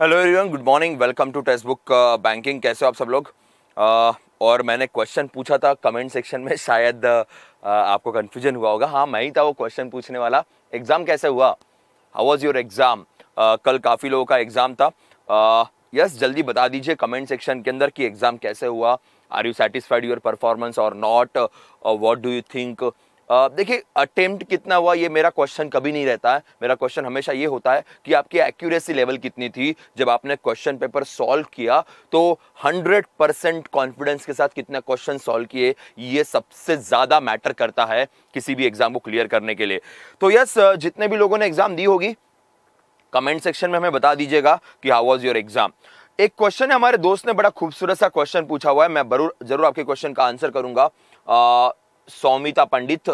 Hello everyone good morning welcome to text book banking कैसे हो आप सब लोग uh, और मैंने क्वेश्चन पूछा था कमेंट सेक्शन में शायद uh, uh आपको कन्फ्यूजन हुआ होगा हाँ मैं ही था वो क्वेश्चन पूछने वाला एग्ज़ाम कैसे हुआ हाउ वॉज योर एग्ज़ाम कल काफ़ी लोगों का एग्ज़ाम था यस uh, yes, जल्दी बता दीजिए कमेंट सेक्शन के अंदर कि एग्ज़ाम कैसे हुआ are you satisfied your performance और not what do you think देखिए अटेम्प्ट कितना हुआ ये मेरा क्वेश्चन कभी नहीं रहता है मेरा क्वेश्चन हमेशा ये होता है कि आपकी एक्यूरेसी लेवल कितनी थी जब आपने क्वेश्चन पेपर सॉल्व किया तो 100 परसेंट कॉन्फिडेंस के साथ कितना क्वेश्चन सॉल्व किए ये सबसे ज़्यादा मैटर करता है किसी भी एग्ज़ाम को क्लियर करने के लिए तो यस जितने भी लोगों ने एग्ज़ाम दी होगी कमेंट सेक्शन में हमें बता दीजिएगा कि हाउ वॉज योर एग्ज़ाम एक क्वेश्चन है हमारे दोस्त ने बड़ा खूबसूरत सा क्वेश्चन पूछा हुआ है मैं जरूर जरूर आपके क्वेश्चन का आंसर करूंगा सौमिता पंडित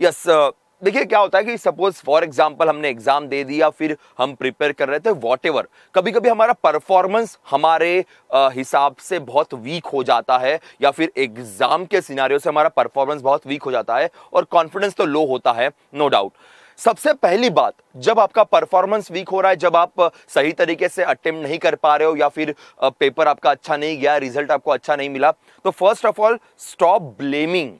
यस uh, देखिए क्या होता है कि सपोज फॉर एग्जाम्पल हमने एग्जाम दे दिया फिर हम प्रिपेयर कर रहे थे वॉट एवर कभी कभी हमारा परफॉर्मेंस हमारे uh, हिसाब से बहुत वीक हो जाता है या फिर एग्जाम के सिनारियों से हमारा परफॉर्मेंस बहुत वीक हो जाता है और कॉन्फिडेंस तो लो होता है नो no डाउट सबसे पहली बात जब आपका परफॉर्मेंस वीक हो रहा है जब आप सही तरीके से अटेम्प्ट नहीं कर पा रहे हो या फिर पेपर uh, आपका अच्छा नहीं गया रिजल्ट आपको अच्छा नहीं मिला तो first of all stop blaming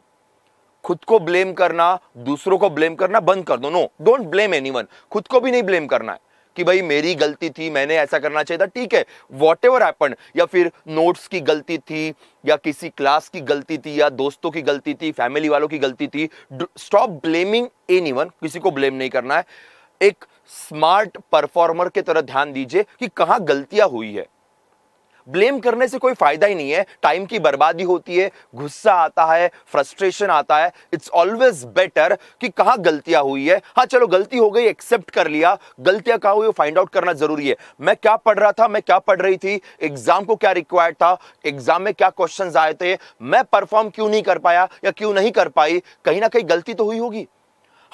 खुद को ब्लेम करना दूसरों को ब्लेम करना बंद कर दो नो डोंट ब्लेम वन खुद को भी नहीं ब्लेम करना है कि भाई मेरी गलती थी मैंने ऐसा करना चाहिए था ठीक है वॉट एवर एपन या फिर नोट्स की गलती थी या किसी क्लास की गलती थी या दोस्तों की गलती थी फैमिली वालों की गलती थी स्टॉप ब्लेमिंग वन किसी को ब्लेम नहीं करना है एक स्मार्ट परफॉर्मर की तरह ध्यान दीजिए कि कहाँ गलतियां हुई है ब्लेम करने से कोई फायदा ही नहीं है टाइम की बर्बादी होती है गुस्सा आता है फ्रस्ट्रेशन आता है इट्स ऑलवेज बेटर कि कहाँ गलतियां हुई है हाँ चलो गलती हो गई एक्सेप्ट कर लिया गलतियां कहाँ हुई फाइंड आउट करना जरूरी है मैं क्या पढ़ रहा था मैं क्या पढ़ रही थी एग्जाम को क्या रिक्वायर्ड था एग्जाम में क्या क्वेश्चन आए थे मैं परफॉर्म क्यों नहीं कर पाया या क्यों नहीं कर पाई कहीं ना कहीं गलती तो हुई होगी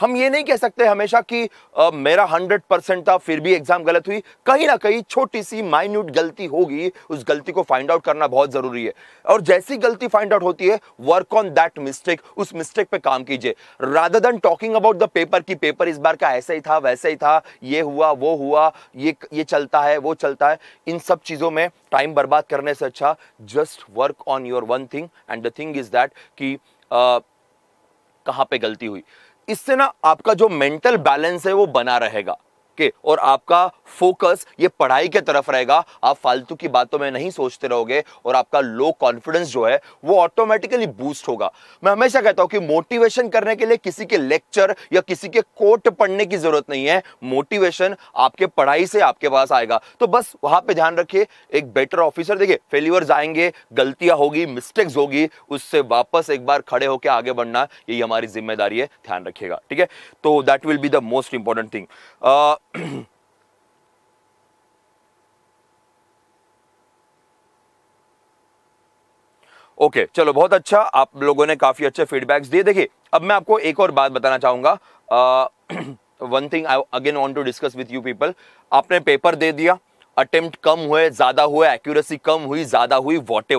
हम ये नहीं कह सकते हमेशा कि आ, मेरा हंड्रेड परसेंट था फिर भी एग्जाम गलत हुई कहीं ना कहीं छोटी सी माइन्यूट गलती होगी उस गलती को फाइंड आउट करना बहुत ज़रूरी है और जैसी गलती फाइंड आउट होती है वर्क ऑन दैट मिस्टेक उस मिस्टेक पे काम कीजिए rather than talking about the paper की पेपर इस बार का ऐसा ही था वैसा ही था ये हुआ वो हुआ ये ये चलता है वो चलता है इन सब चीज़ों में टाइम बर्बाद करने से अच्छा just work on your one thing and the thing is that कि आ, कहाँ पे गलती हुई इससे ना आपका जो मेंटल बैलेंस है वो बना रहेगा के और आपका फोकस ये पढ़ाई के तरफ रहेगा आप फालतू की बातों में नहीं सोचते रहोगे और आपका लो कॉन्फिडेंस जो है वो ऑटोमेटिकली बूस्ट होगा मैं हमेशा कहता हूं कि मोटिवेशन करने के लिए किसी के लेक्चर या किसी के कोट पढ़ने की जरूरत नहीं है मोटिवेशन आपके पढ़ाई से आपके पास आएगा तो बस वहां पर ध्यान रखिए एक बेटर ऑफिसर देखिए फेल्यूर्स आएंगे गलतियां होगी मिस्टेक्स होगी उससे वापस एक बार खड़े होकर आगे बढ़ना यही हमारी जिम्मेदारी है ध्यान रखिएगा ठीक है तो that will be the most important thing okay okay, चलो बहुत अच्छा आप लोगों ने काफ़ी अच्छे फीडबैक्स दिए देखिए अब मैं आपको एक और बात बताना चाहूंगा one thing I again want to discuss with you people आपने पेपर दे दिया अटेम्प्ट कम हुए ज़्यादा हुए एक्यूरेसी कम हुई ज़्यादा हुई वॉट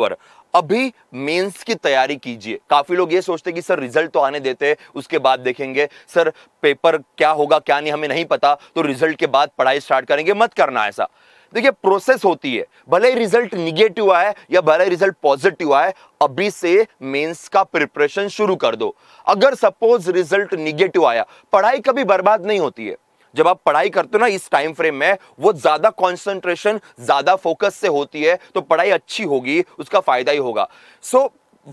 अभी मेंस की तैयारी कीजिए काफ़ी लोग ये सोचते कि सर रिजल्ट तो आने देते हैं उसके बाद देखेंगे सर पेपर क्या होगा क्या नहीं हमें नहीं पता तो रिजल्ट के बाद पढ़ाई स्टार्ट करेंगे मत करना ऐसा देखिए प्रोसेस होती है भले ही रिजल्ट निगेटिव आए या भले ही रिजल्ट पॉजिटिव आए अभी से मेंस का प्रिपरेशन शुरू कर दो अगर सपोज रिजल्ट निगेटिव आया पढ़ाई कभी बर्बाद नहीं होती है जब आप पढ़ाई करते हो ना इस टाइम फ्रेम में वो ज़्यादा कॉन्सेंट्रेशन ज़्यादा फोकस से होती है तो पढ़ाई अच्छी होगी उसका फ़ायदा ही होगा so so,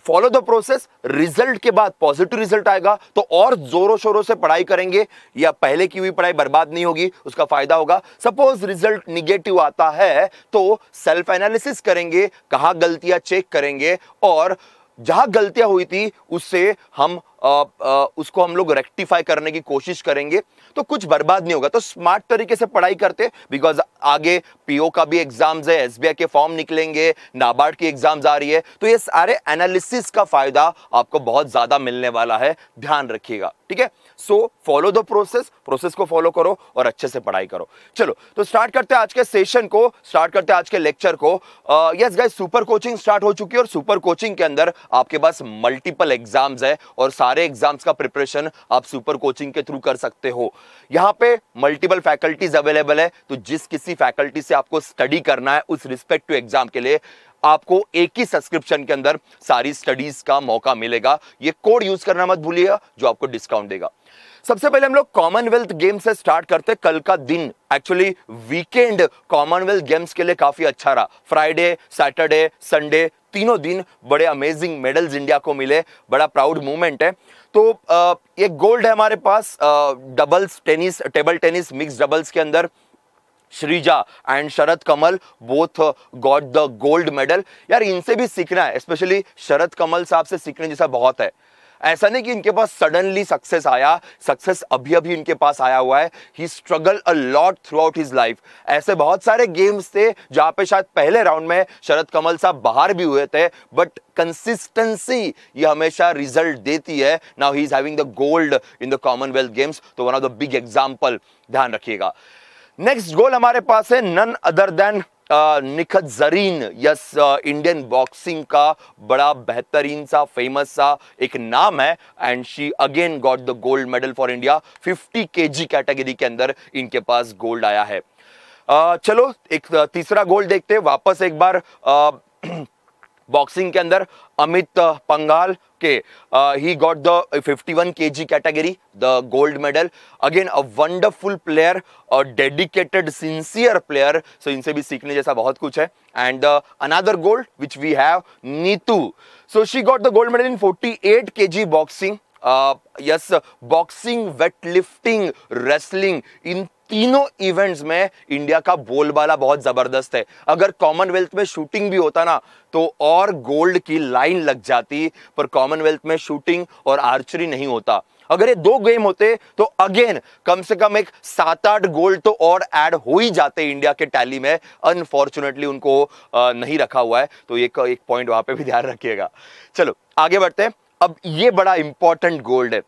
follow the process result के बाद पॉजिटिव रिजल्ट आएगा तो और जोरों शोरों से पढ़ाई करेंगे या पहले की हुई पढ़ाई बर्बाद नहीं होगी उसका फायदा होगा सपोज रिजल्ट निगेटिव आता है तो सेल्फ एनालिसिस करेंगे कहाँ गलतियाँ चेक करेंगे और जहाँ गलतियां हुई थी उससे हम उसको हम लोग रेक्टिफाई करने की कोशिश करेंगे तो कुछ बर्बाद नहीं होगा तो स्मार्ट तरीके से पढ़ाई करते बिकॉज आगे पीओ का भी एग्जाम्स है एसबीआई के फॉर्म निकलेंगे नाबार्ड की एग्जाम्स आ रही है तो ये सारे एनालिसिस का फायदा आपको बहुत ज़्यादा मिलने वाला है ध्यान रखिएगा ठीक है so follow the process process को फॉलो करो और अच्छे से पढ़ाई करो चलो तो स्टार्ट करते हैं आज के सेशन को स्टार्ट करते हैं आज के लेक्चर को yes guys super coaching start हो चुकी है और सुपर कोचिंग के अंदर आपके पास मल्टीपल एग्जाम्स है और सारे सारे एग्जाम्स का प्रिपरेशन आप सुपर कोचिंग के थ्रू कर सकते हो यहाँ पे मल्टीपल फैकल्टीज अवेलेबल है तो जिस किसी फैकल्टी से आपको स्टडी करना है उस रिस्पेक्ट टू एग्जाम के लिए आपको एक ही सब्सक्रिप्शन के अंदर सारी स्टडीज का मौका मिलेगा ये कोड यूज करना मत भूलिएगा जो आपको डिस्काउंट देगा सबसे पहले हम लोग कॉमनवेल्थ गेम्स से स्टार्ट करते हैं कल का दिन एक्चुअली वीकेंड कॉमनवेल्थ गेम्स के लिए काफी अच्छा रहा फ्राइडे सैटरडे संडे तीनों दिन बड़े अमेजिंग मेडल्स इंडिया को मिले बड़ा प्राउड मूवमेंट है तो एक गोल्ड है हमारे पास doubles tennis table tennis mix doubles के अंदर Sreeja and Sharath Kamal both got the gold medal यार इनसे भी सीखना है स्पेशली शरद कमल साहब से सीखने जैसा बहुत है ऐसा नहीं कि इनके पास सडनली सक्सेस आया सक्सेस अभी अभी इनके पास आया हुआ है ही struggle a lot throughout his life ऐसे बहुत सारे गेम्स थे जहां पे शायद पहले राउंड में शरद कमल साहब बाहर भी हुए थे बट कंसिस्टेंसी ये हमेशा रिजल्ट देती है now he is having the gold in the Commonwealth Games तो one of the big example ध्यान रखिएगा नेक्स्ट गोल हमारे पास है none other than Nikhat Zareen yes Indian boxing का बड़ा बेहतरीन सा फेमस सा एक नाम है and she again got the gold medal for India 50 KG category के अंदर इनके पास गोल्ड आया है uh, चलो एक तीसरा गोल्ड देखते हैं वापस एक बार uh, बॉक्सिंग के अंदर अमित पंगाल के ही got the 51 one K G category the gold medal again a wonderful player a dedicated sincere player so इनसे भी सीखने जैसा बहुत कुछ है and another gold which we have Neetu so she got the gold medal in 48 K G boxing yes boxing weight lifting wrestling इन तीनों events में इंडिया का बोलबाला बहुत ज़बरदस्त है अगर कॉमनवेल्थ में शूटिंग भी होता ना तो और गोल्ड की लाइन लग जाती पर कॉमनवेल्थ में शूटिंग और आर्चरी नहीं होता अगर ये दो गेम होते तो अगेन कम से कम एक सात आठ गोल्ड तो और ऐड हो ही जाते इंडिया के टैली में अनफॉर्चुनेटली उनको नहीं रखा हुआ है तो एक, एक पॉइंट वहां पे भी ध्यान रखिएगा चलो आगे बढ़ते हैं अब ये बड़ा इंपॉर्टेंट गोल्ड है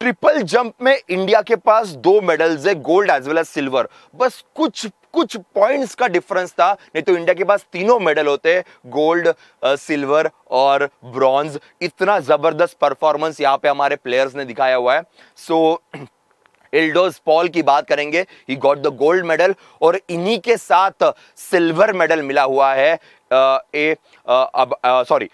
ट्रिपल जंप में इंडिया के पास दो मेडल्स है gold as well as silver बस कुछ कुछ पॉइंट्स का डिफरेंस था नहीं तो इंडिया के पास तीनों मेडल होते गोल्ड सिल्वर और ब्रॉन्ज इतना ज़बरदस्त परफॉर्मेंस यहाँ पे हमारे प्लेयर्स ने दिखाया हुआ है सो so, एल्डोज पॉल की बात करेंगे he got the gold medal और इन्हीं के साथ सिल्वर मेडल मिला हुआ है ए अब sorry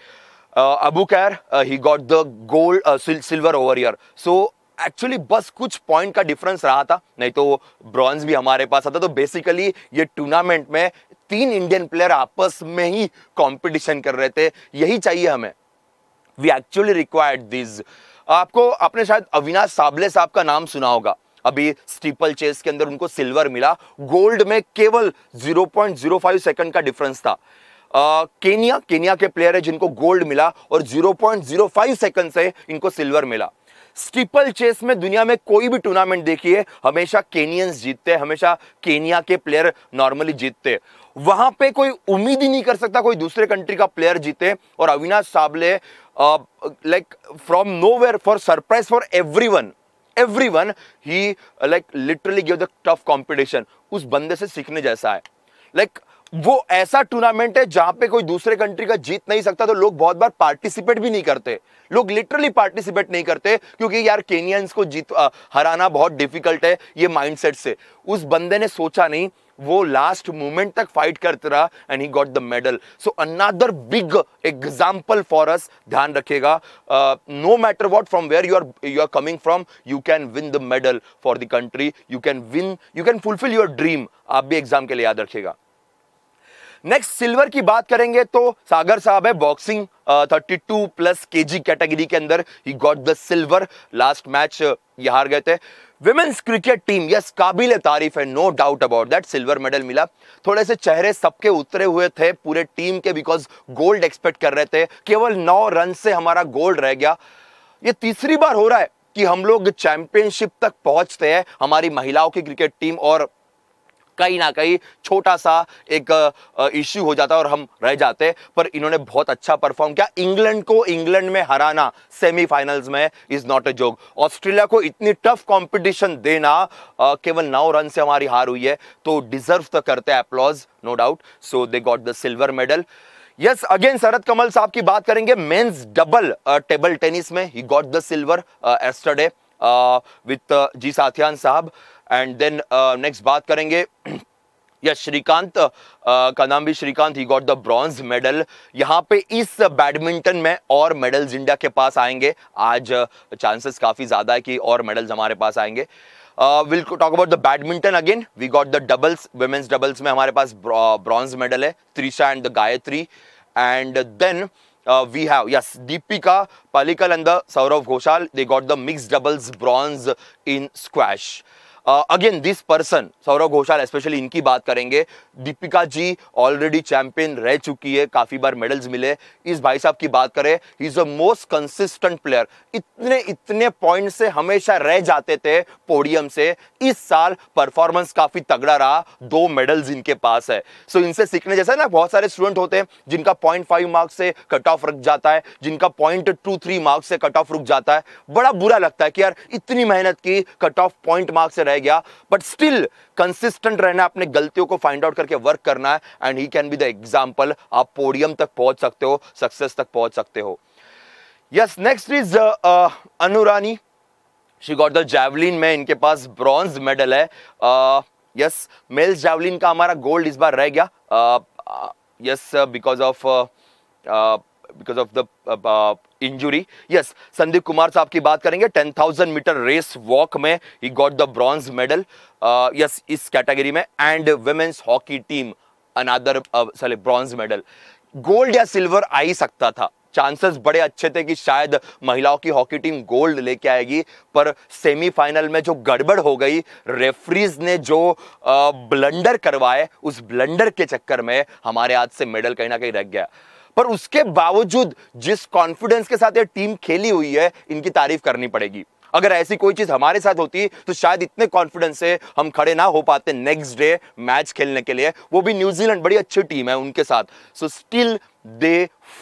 uh, Abu Kar, uh, he got the gold, uh, silver over here. So actually बस कुछ पॉइंट का डिफरेंस रहा था नहीं तो ब्रॉन्ज भी हमारे पास आता तो बेसिकली ये टूर्नामेंट में तीन इंडियन प्लेयर आपस में ही कंपटीशन कर रहे थे यही चाहिए हमें वी एक्चुअली रिक्वायर्ड दिस आपको आपने शायद अविनाश साबले साहब का नाम सुना होगा अभी स्टीपल चेस के अंदर उनको सिल्वर मिला गोल्ड में केवल 0.05 सेकंड का डिफरेंस था केनिया केनिया के प्लेयर है जिनको गोल्ड मिला और 0.05 सेकंड से इनको सिल्वर मिला स्टीपल चेस में दुनिया में कोई भी टूर्नामेंट देखिए हमेशा केनियंस जीतते हैं हमेशा केनिया के प्लेयर नॉर्मली जीतते वहां पे कोई उम्मीद ही नहीं कर सकता कोई दूसरे कंट्री का प्लेयर जीते और Avinash Sable like from nowhere for surprise for everyone everyone he like literally give the tough competition उस बंदे से सीखने जैसा है लाइक like, वो ऐसा टूर्नामेंट है जहां पे कोई दूसरे कंट्री का जीत नहीं सकता तो लोग बहुत बार पार्टिसिपेट भी नहीं करते लोग लिटरली पार्टिसिपेट नहीं करते क्योंकि यार केनियंस को जीत आ, हराना बहुत डिफिकल्ट है ये माइंडसेट से उस बंदे ने सोचा नहीं वो लास्ट मोमेंट तक फाइट करते रहा and he got the medal so another big example for us ध्यान रखेगा no matter what from where you are you are coming from you can win the medal for the country you can win you can fulfil your dream आप भी exam के लिए याद रखेगा next silver की बात करेंगे तो सागर साहब है बॉक्सिंग थर्टी टू प्लस के कैटेगरी के अंदर he got the silver last match ये हार गए थे विमेंस क्रिकेट टीम यस काबिल तारीफ है no doubt about that silver medal मिला थोड़े से चेहरे सबके उतरे हुए थे पूरे टीम के बिकॉज गोल्ड एक्सपेक्ट कर रहे थे केवल नौ रन से हमारा गोल्ड रह गया ये तीसरी बार हो रहा है कि हम लोग चैंपियनशिप तक पहुंचते हैं हमारी महिलाओं की क्रिकेट टीम और कहीं ना कहीं छोटा सा एक इश्यू हो जाता और हम रह जाते पर इन्होंने बहुत अच्छा परफॉर्म किया इंग्लैंड को इंग्लैंड में हराना सेमीफाइनल्स में is not a joke Australia को इतनी टफ कंपटीशन देना केवल नौ रन से हमारी हार हुई है तो डिजर्व तो करते हैं applause no doubt so they got the silver medal yes again Sharad Kamal साहब की बात करेंगे मेंस डबल टेबल टेनिस में he got the silver yesterday with G Sathiyan साहब एंड देन नेक्स्ट बात करेंगे या श्रीकांत uh, का नाम भी Srikanth he got the bronze medal यहाँ पे इस बैडमिंटन में और मेडल्स इंडिया के पास आएंगे आज चांसेस uh, काफ़ी ज़्यादा है कि और मेडल्स हमारे पास आएंगे will talk about the badminton again we got the doubles women's doubles में हमारे पास ब्रॉन्ज मेडल uh, है Treesa and the Gayatri and then we have yes Dipika Pallikal and the Saurav Ghosal they got the mixed doubles bronze in squash again this person Saurav Ghosal specially इनकी बात करेंगे दीपिका जी already champion रह चुकी है काफ़ी बार मेडल्स मिले इस भाई साहब की बात करें he is a most consistent player इतने इतने पॉइंट से हमेशा रह जाते थे पोडियम से इस साल परफॉर्मेंस काफ़ी तगड़ा रहा दो मेडल्स इनके पास है सो so, इनसे सीखने जैसा ना बहुत सारे स्टूडेंट होते हैं जिनका पॉइंट मार्क्स से कट ऑफ रुक जाता है जिनका पॉइंट टू थ्री मार्क्स से कट ऑफ रुक जाता है बड़ा बुरा लगता है कि यार इतनी मेहनत की कट ऑफ पॉइंट मार्क्स से रह गया बट स्टिल कंसिस्टेंट रहना अपने गलतियों को फाइंड आउट करके वर्क करना है and he can be the example आप पोडियम तक पहुंच सकते हो सक्सेस तक पहुंच सकते हो yes next is अनुरानी she got the javelin में इनके पास ब्रॉन्ज मेडल है यस मेल्स जैवलिन का हमारा गोल्ड इस बार रह गया yes because of because of the injury yes Sandeep Kumar साहब की बात करेंगे 10,000 मीटर रेस वॉक में he got the bronze medal yes इस कैटेगरी में and women's hockey team another sorry bronze medal gold या सिल्वर आ ही सकता था चांसेस बड़े अच्छे थे कि शायद महिलाओं की हॉकी टीम गोल्ड लेके आएगी पर सेमीफाइनल में जो गड़बड़ हो गई रेफरीज ने जो ब्लंडर uh, करवाए उस ब्लंडर के चक्कर में हमारे हाथ से मेडल कहीं ना कहीं रह गया पर उसके बावजूद जिस कॉन्फिडेंस के साथ ये टीम खेली हुई है इनकी तारीफ करनी पड़ेगी अगर ऐसी कोई चीज हमारे साथ होती तो शायद इतने कॉन्फिडेंस से हम खड़े ना हो पाते नेक्स्ट डे मैच खेलने के लिए वो भी न्यूजीलैंड बड़ी अच्छी टीम है उनके साथ so still they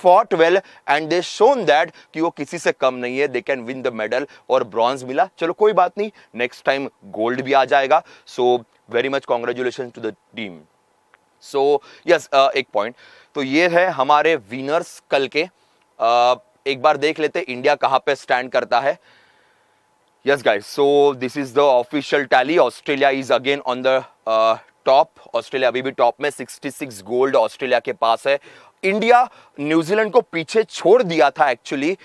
fought well and they shown that कि वो किसी से कम नहीं है they can win the medal और ब्रॉन्ज मिला चलो कोई बात नहीं नेक्स्ट टाइम गोल्ड भी आ जाएगा so very much congratulation to the team so yes एक पॉइंट तो ये है हमारे विनर्स कल के आ, एक बार देख लेते इंडिया कहां पे स्टैंड करता है yes guys so this is the official tally Australia is again on the top Australia अभी भी टॉप में 66 गोल्ड ऑस्ट्रेलिया के पास है इंडिया न्यूजीलैंड को पीछे छोड़ दिया था एक्चुअली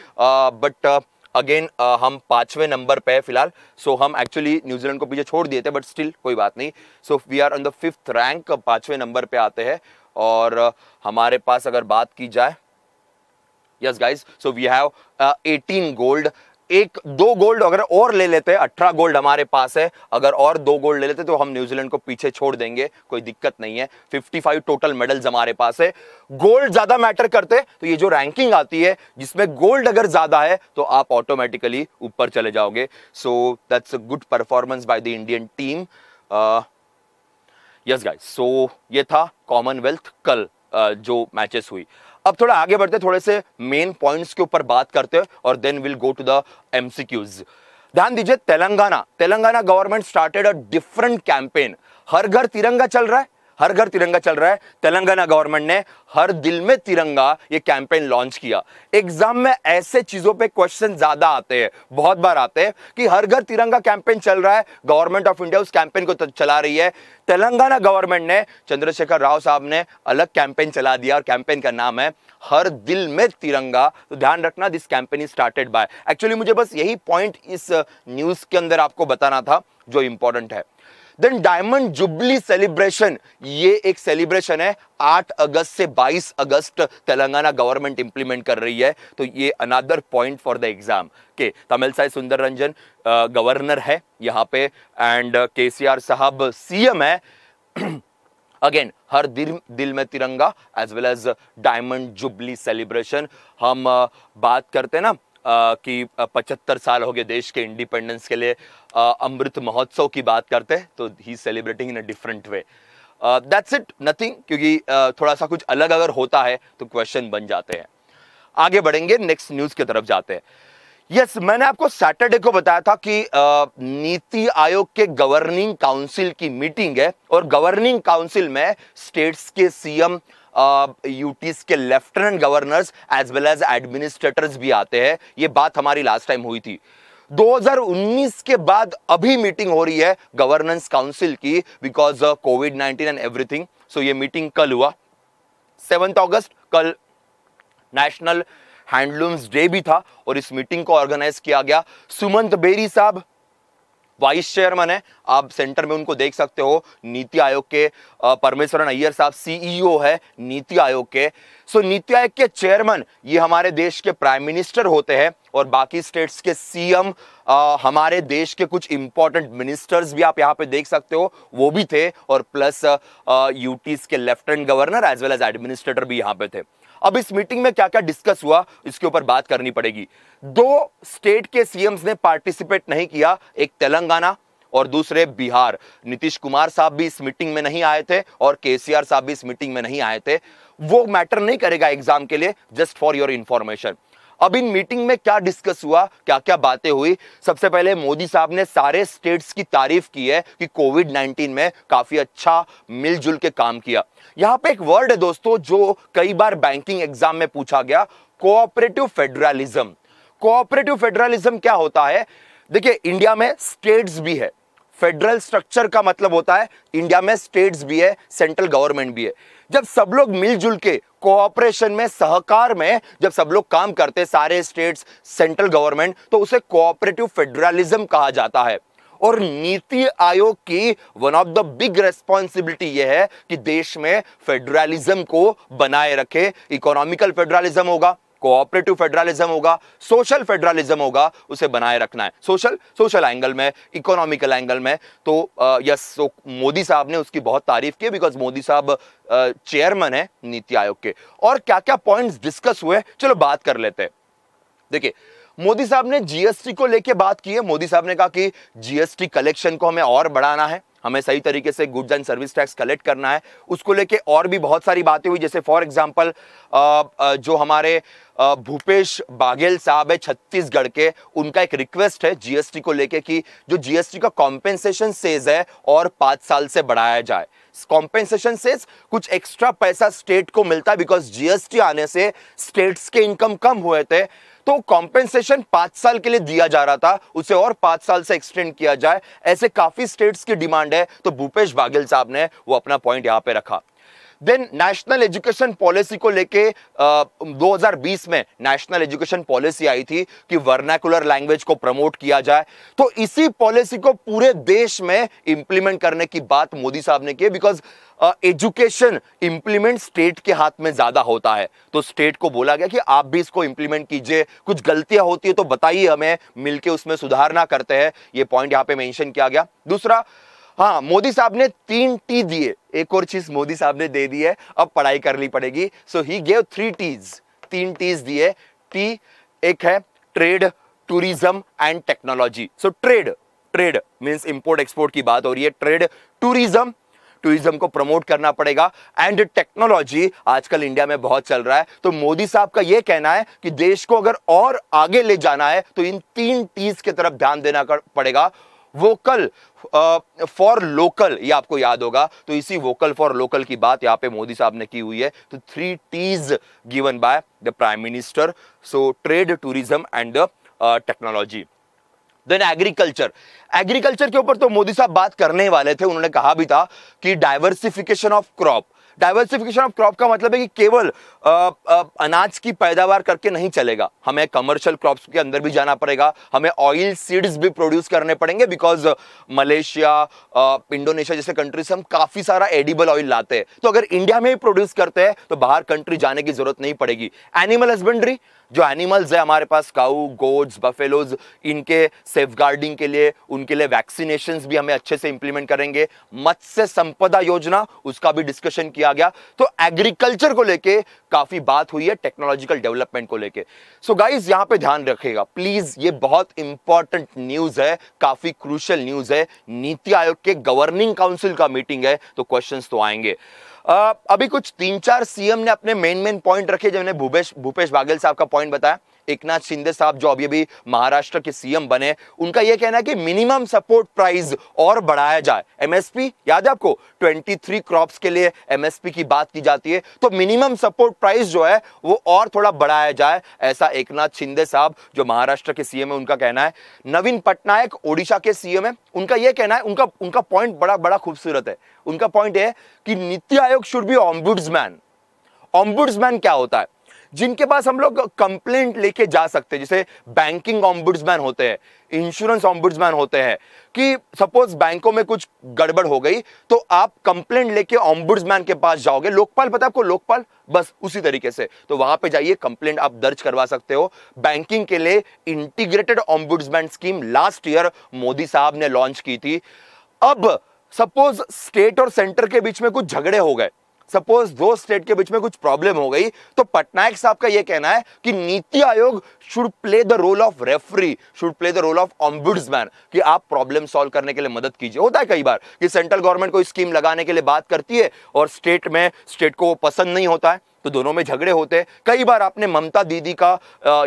बट अगेन हम पांचवें नंबर पे फिलहाल सो so, हम एक्चुअली न्यूजीलैंड को पीछे छोड़ दिए थे बट स्टिल कोई बात नहीं so we are on the fifth rank पांचवें नंबर पे आते हैं और हमारे पास अगर बात की जाए yes guys so we have eighteen gold एक दो गोल्ड अगर और ले लेते हैं अठारह गोल्ड हमारे पास है अगर और दो गोल्ड ले लेते तो हम न्यूजीलैंड को पीछे छोड़ देंगे कोई दिक्कत नहीं है 55 टोटल मेडल्स हमारे पास है गोल्ड ज़्यादा मैटर करते तो ये जो रैंकिंग आती है जिसमें गोल्ड अगर ज़्यादा है तो आप ऑटोमेटिकली ऊपर चले जाओगे so that's a good performance by the Indian team yes guys so ये था कॉमनवेल्थ कल जो मैचेस हुई अब थोड़ा आगे बढ़ते थोड़े से मेन पॉइंट्स के ऊपर बात करते हैं और then will go to the MCQs ध्यान दीजिए Telangana Telangana government started a different campaign Har Ghar Tiranga चल रहा है हर घर तिरंगा चल रहा है तेलंगाना गवर्नमेंट ने हर दिल में तिरंगा ये कैंपेन लॉन्च किया एग्जाम में ऐसे चीज़ों पे क्वेश्चन ज़्यादा आते हैं बहुत बार आते हैं कि हर घर तिरंगा कैंपेन चल रहा है गवर्नमेंट ऑफ इंडिया उस कैंपेन को चला रही है तेलंगाना गवर्नमेंट ने चंद्रशेखर राव साहब ने अलग कैंपेन चला दिया और कैंपेन का नाम है हर दिल में तिरंगा तो ध्यान रखना this campaign is started by actually मुझे बस यही पॉइंट इस न्यूज़ uh, के अंदर आपको बताना था जो इंपॉर्टेंट है देन डायमंड जुबली सेलिब्रेशन ये एक सेलिब्रेशन है 8 अगस्त से 22 अगस्त तेलंगाना गवर्नमेंट इंप्लीमेंट कर रही है तो ये another point for the exam के तमिल साई सुंदर रंजन गवर्नर है यहाँ पे एंड के सी आर साहब सीएम है अगेन हर दिल दिल में Tiranga as well as diamond jubilee celebration हम बात करते हैं ना कि पचहत्तर साल हो गए देश के इंडिपेंडेंस के लिए अमृत महोत्सव की बात करते हैं तो he celebrating in a different way that's it nothing क्योंकि uh, थोड़ा सा कुछ अलग अगर होता है तो क्वेश्चन बन जाते हैं आगे बढ़ेंगे नेक्स्ट न्यूज़ की तरफ जाते हैं यस yes, मैंने आपको सैटरडे को बताया था कि नीति आयोग के गवर्निंग काउंसिल की मीटिंग है और गवर्निंग काउंसिल में स्टेट्स के सीएम यूटीज के lieutenant governors as well as administrators भी आते हैं ये बात हमारी लास्ट टाइम हुई थी 2019 के बाद अभी मीटिंग हो रही है गवर्नेंस काउंसिल की because covid 19 and everything so ये मीटिंग कल हुआ सेवेंथ अगस्त कल नेशनल हैंडलूम्स डे भी था और इस मीटिंग को ऑर्गेनाइज किया गया सुमंत बेरी साहब वाइस चेयरमैन है आप सेंटर में उनको देख सकते हो नीति आयोग के परमेश्वरन अय्यर साहब सीईओ e है नीति आयोग के सो नीति आयोग के चेयरमैन ये हमारे देश के प्राइम मिनिस्टर होते हैं और बाकी स्टेट्स के सीएम हमारे देश के कुछ इंपॉर्टेंट मिनिस्टर्स भी आप यहाँ पे देख सकते हो वो भी थे और प्लस यूटीज के lieutenant governor as well as administrator भी यहाँ पे थे अब इस मीटिंग में क्या क्या डिस्कस हुआ इसके ऊपर बात करनी पड़ेगी दो स्टेट के सीएम ने पार्टिसिपेट नहीं किया एक तेलंगाना और दूसरे बिहार नीतीश कुमार साहब भी इस मीटिंग में नहीं आए थे और केसीआर साहब भी इस मीटिंग में नहीं आए थे वो मैटर नहीं करेगा एग्जाम के लिए जस्ट फॉर योर इंफॉर्मेशन अब इन मीटिंग में क्या डिस्कस हुआ क्या क्या बातें हुई सबसे पहले मोदी साहब ने सारे स्टेट्स की तारीफ की है कि कोविड 19 में काफी अच्छा मिलजुल के काम किया यहाँ पे एक वर्ड है दोस्तों जो कई बार बैंकिंग एग्जाम में पूछा गया कोऑपरेटिव फेडरलिज्म कोऑपरेटिव फेडरलिज्म क्या होता है देखिए इंडिया में स्टेट्स भी है फेडरल स्ट्रक्चर का मतलब होता है इंडिया में स्टेट्स भी है सेंट्रल गवर्नमेंट भी है जब सब लोग मिलजुल के कोऑपरेशन में सहकार में जब सब लोग काम करते सारे स्टेट्स सेंट्रल गवर्नमेंट तो उसे कोऑपरेटिव फेडरलिज्म कहा जाता है और नीति आयोग की one of the big responsibility यह है कि देश में फेडरलिज्म को बनाए रखे इकोनॉमिकल फेडरलिज्म होगा कोऑपरेटिव फेडरलिज्म होगा सोशल फेडरलिज्म होगा उसे बनाए रखना है सोशल सोशल एंगल में इकोनॉमिकल एंगल में तो यस सो मोदी साहब ने उसकी बहुत तारीफ की बिकॉज मोदी साहब चेयरमैन है नीति आयोग के और क्या क्या पॉइंट्स डिस्कस हुए चलो बात कर लेते हैं देखिए मोदी साहब ने जीएसटी को लेके बात की है मोदी साहब ने कहा कि जीएसटी कलेक्शन को हमें और बढ़ाना है हमें सही तरीके से goods and service tax collect करना है उसको लेके और भी बहुत सारी बातें हुई जैसे फॉर एग्जाम्पल जो हमारे भूपेश बाघेल साहब है छत्तीसगढ़ के उनका एक रिक्वेस्ट है जीएसटी को लेके कि जो जीएसटी का कॉम्पेंसेशन सेज है और पाँच साल से बढ़ाया जाए कॉम्पेंसेशन सेज कुछ एक्स्ट्रा पैसा स्टेट को मिलता है बिकॉज जीएसटी आने से स्टेट्स के इनकम कम हुए थे तो कॉम्पेंसेशन पांच साल के लिए दिया जा रहा था उसे और पांच साल से एक्सटेंड किया जाए ऐसे काफ़ी स्टेट्स की डिमांड है तो भूपेश बाघेल साहब ने वो अपना पॉइंट यहां पे रखा देन नेशनल एजुकेशन पॉलिसी को लेके uh, 2020 में नेशनल एजुकेशन पॉलिसी आई थी कि वर्नाकुलर लैंग्वेज को प्रमोट किया जाए तो इसी पॉलिसी को पूरे देश में इंप्लीमेंट करने की बात मोदी साहब ने की बिकॉज एजुकेशन इंप्लीमेंट स्टेट के हाथ में ज्यादा होता है तो स्टेट को बोला गया कि आप भी इसको इंप्लीमेंट कीजिए कुछ गलतियां होती है तो बताइए हमें मिलके उसमें सुधार ना करते हैं ये पॉइंट यहाँ पे मेंशन किया गया दूसरा हाँ मोदी साहब ने तीन टी दिए एक और चीज मोदी साहब ने दे दी है अब पढ़ाई करनी पड़ेगी so he gave three Ts तीन टीज दिए टी एक है trade tourism and technology so trade trade means import export की बात हो रही है ट्रेड टूरिज्म टूरिज्म को प्रमोट करना पड़ेगा एंड टेक्नोलॉजी आजकल इंडिया में बहुत चल रहा है तो मोदी साहब का यह कहना है कि देश को अगर और आगे ले जाना है तो इन तीन टीज की तरफ ध्यान देना पड़ेगा वोकल फॉर लोकल ये आपको याद होगा तो इसी वोकल फॉर लोकल की बात यहाँ पे मोदी साहब ने की हुई है तो three Ts given by the prime minister so trade tourism and technology then agriculture agriculture के ऊपर तो मोदी साहब बात करने वाले थे उन्होंने कहा भी था कि diversification of crop diversification of crop का मतलब है कि केवल अनाज की पैदावार करके नहीं चलेगा हमें कमर्शियल क्रॉप्स के अंदर भी जाना पड़ेगा हमें ऑयल सीड्स भी प्रोड्यूस करने पड़ेंगे बिकॉज मलेशिया इंडोनेशिया जैसे कंट्री से हम काफ़ी सारा एडिबल ऑयल लाते हैं तो अगर इंडिया में ही प्रोड्यूस करते हैं तो बाहर कंट्री जाने की जरूरत नहीं पड़ेगी एनिमल हस्बेंड्री जो एनिमल्स है हमारे पास काऊ गोड्स बफेलोज इनके सेफ के लिए उनके लिए वैक्सीनेशन भी हमें अच्छे से इंप्लीमेंट करेंगे मत्स्य संपदा योजना उसका भी डिस्कशन किया गया तो एग्रीकल्चर को लेके काफी बात हुई है टेक्नोलॉजिकल डेवलपमेंट को लेके सो गाइज यहाँ पे ध्यान रखेगा प्लीज ये बहुत इंपॉर्टेंट न्यूज है काफी क्रूशल न्यूज है नीति आयोग के गवर्निंग काउंसिल का मीटिंग है तो क्वेश्चन तो आएंगे अभी कुछ तीन चार सीएम ने अपने मेन मेन पॉइंट रखे जिन्हें भूपेश भूपेश बाघेल साहब का पॉइंट बताया एक नाथ शिंदे साहब जो अभी अभी महाराष्ट्र के सीएम बने उनका यह कहना है कि मिनिमम सपोर्ट प्राइस और बढ़ाया जाए एमएसपी याद है आपको 23 क्रॉप्स के लिए एमएसपी की बात की जाती है तो मिनिमम सपोर्ट प्राइस जो है वो और थोड़ा बढ़ाया जाए ऐसा एक नाथ शिंदे साहब जो महाराष्ट्र के सीएम है उनका कहना है नवीन पटनायक ओडिशा के सीएम है उनका यह कहना है उनका उनका पॉइंट बड़ा बड़ा खूबसूरत है उनका पॉइंट है कि NITI Aayog should be ombudsman ombudsman क्या होता है जिनके पास हम लोग कंप्लेंट लेके जा सकते हैं जैसे बैंकिंग ऑम्बुड्समैन होते हैं इंश्योरेंस ऑम्बुड्समैन होते हैं कि सपोज बैंकों में कुछ गड़बड़ हो गई तो आप कंप्लेंट लेके ऑम्बुड्समैन के पास जाओगे लोकपाल पता आपको लोकपाल बस उसी तरीके से तो वहां पे जाइए कंप्लेंट आप दर्ज करवा सकते हो बैंकिंग के लिए integrated ombudsman scheme last year Modi साहब ने लॉन्च की थी अब सपोज स्टेट और सेंटर के बीच में कुछ झगड़े हो गए सपोज दो स्टेट के बीच में कुछ प्रॉब्लम हो गई तो पटनायक साहब का यह कहना है कि NITI Aayog should play the role of referee should play the role of ombudsman कि आप प्रॉब्लम सॉल्व करने के लिए मदद कीजिए होता है कई बार कि सेंट्रल गवर्नमेंट कोई स्कीम लगाने के लिए बात करती है और स्टेट में स्टेट को पसंद नहीं होता है तो दोनों में झगड़े होते हैं कई बार आपने ममता दीदी का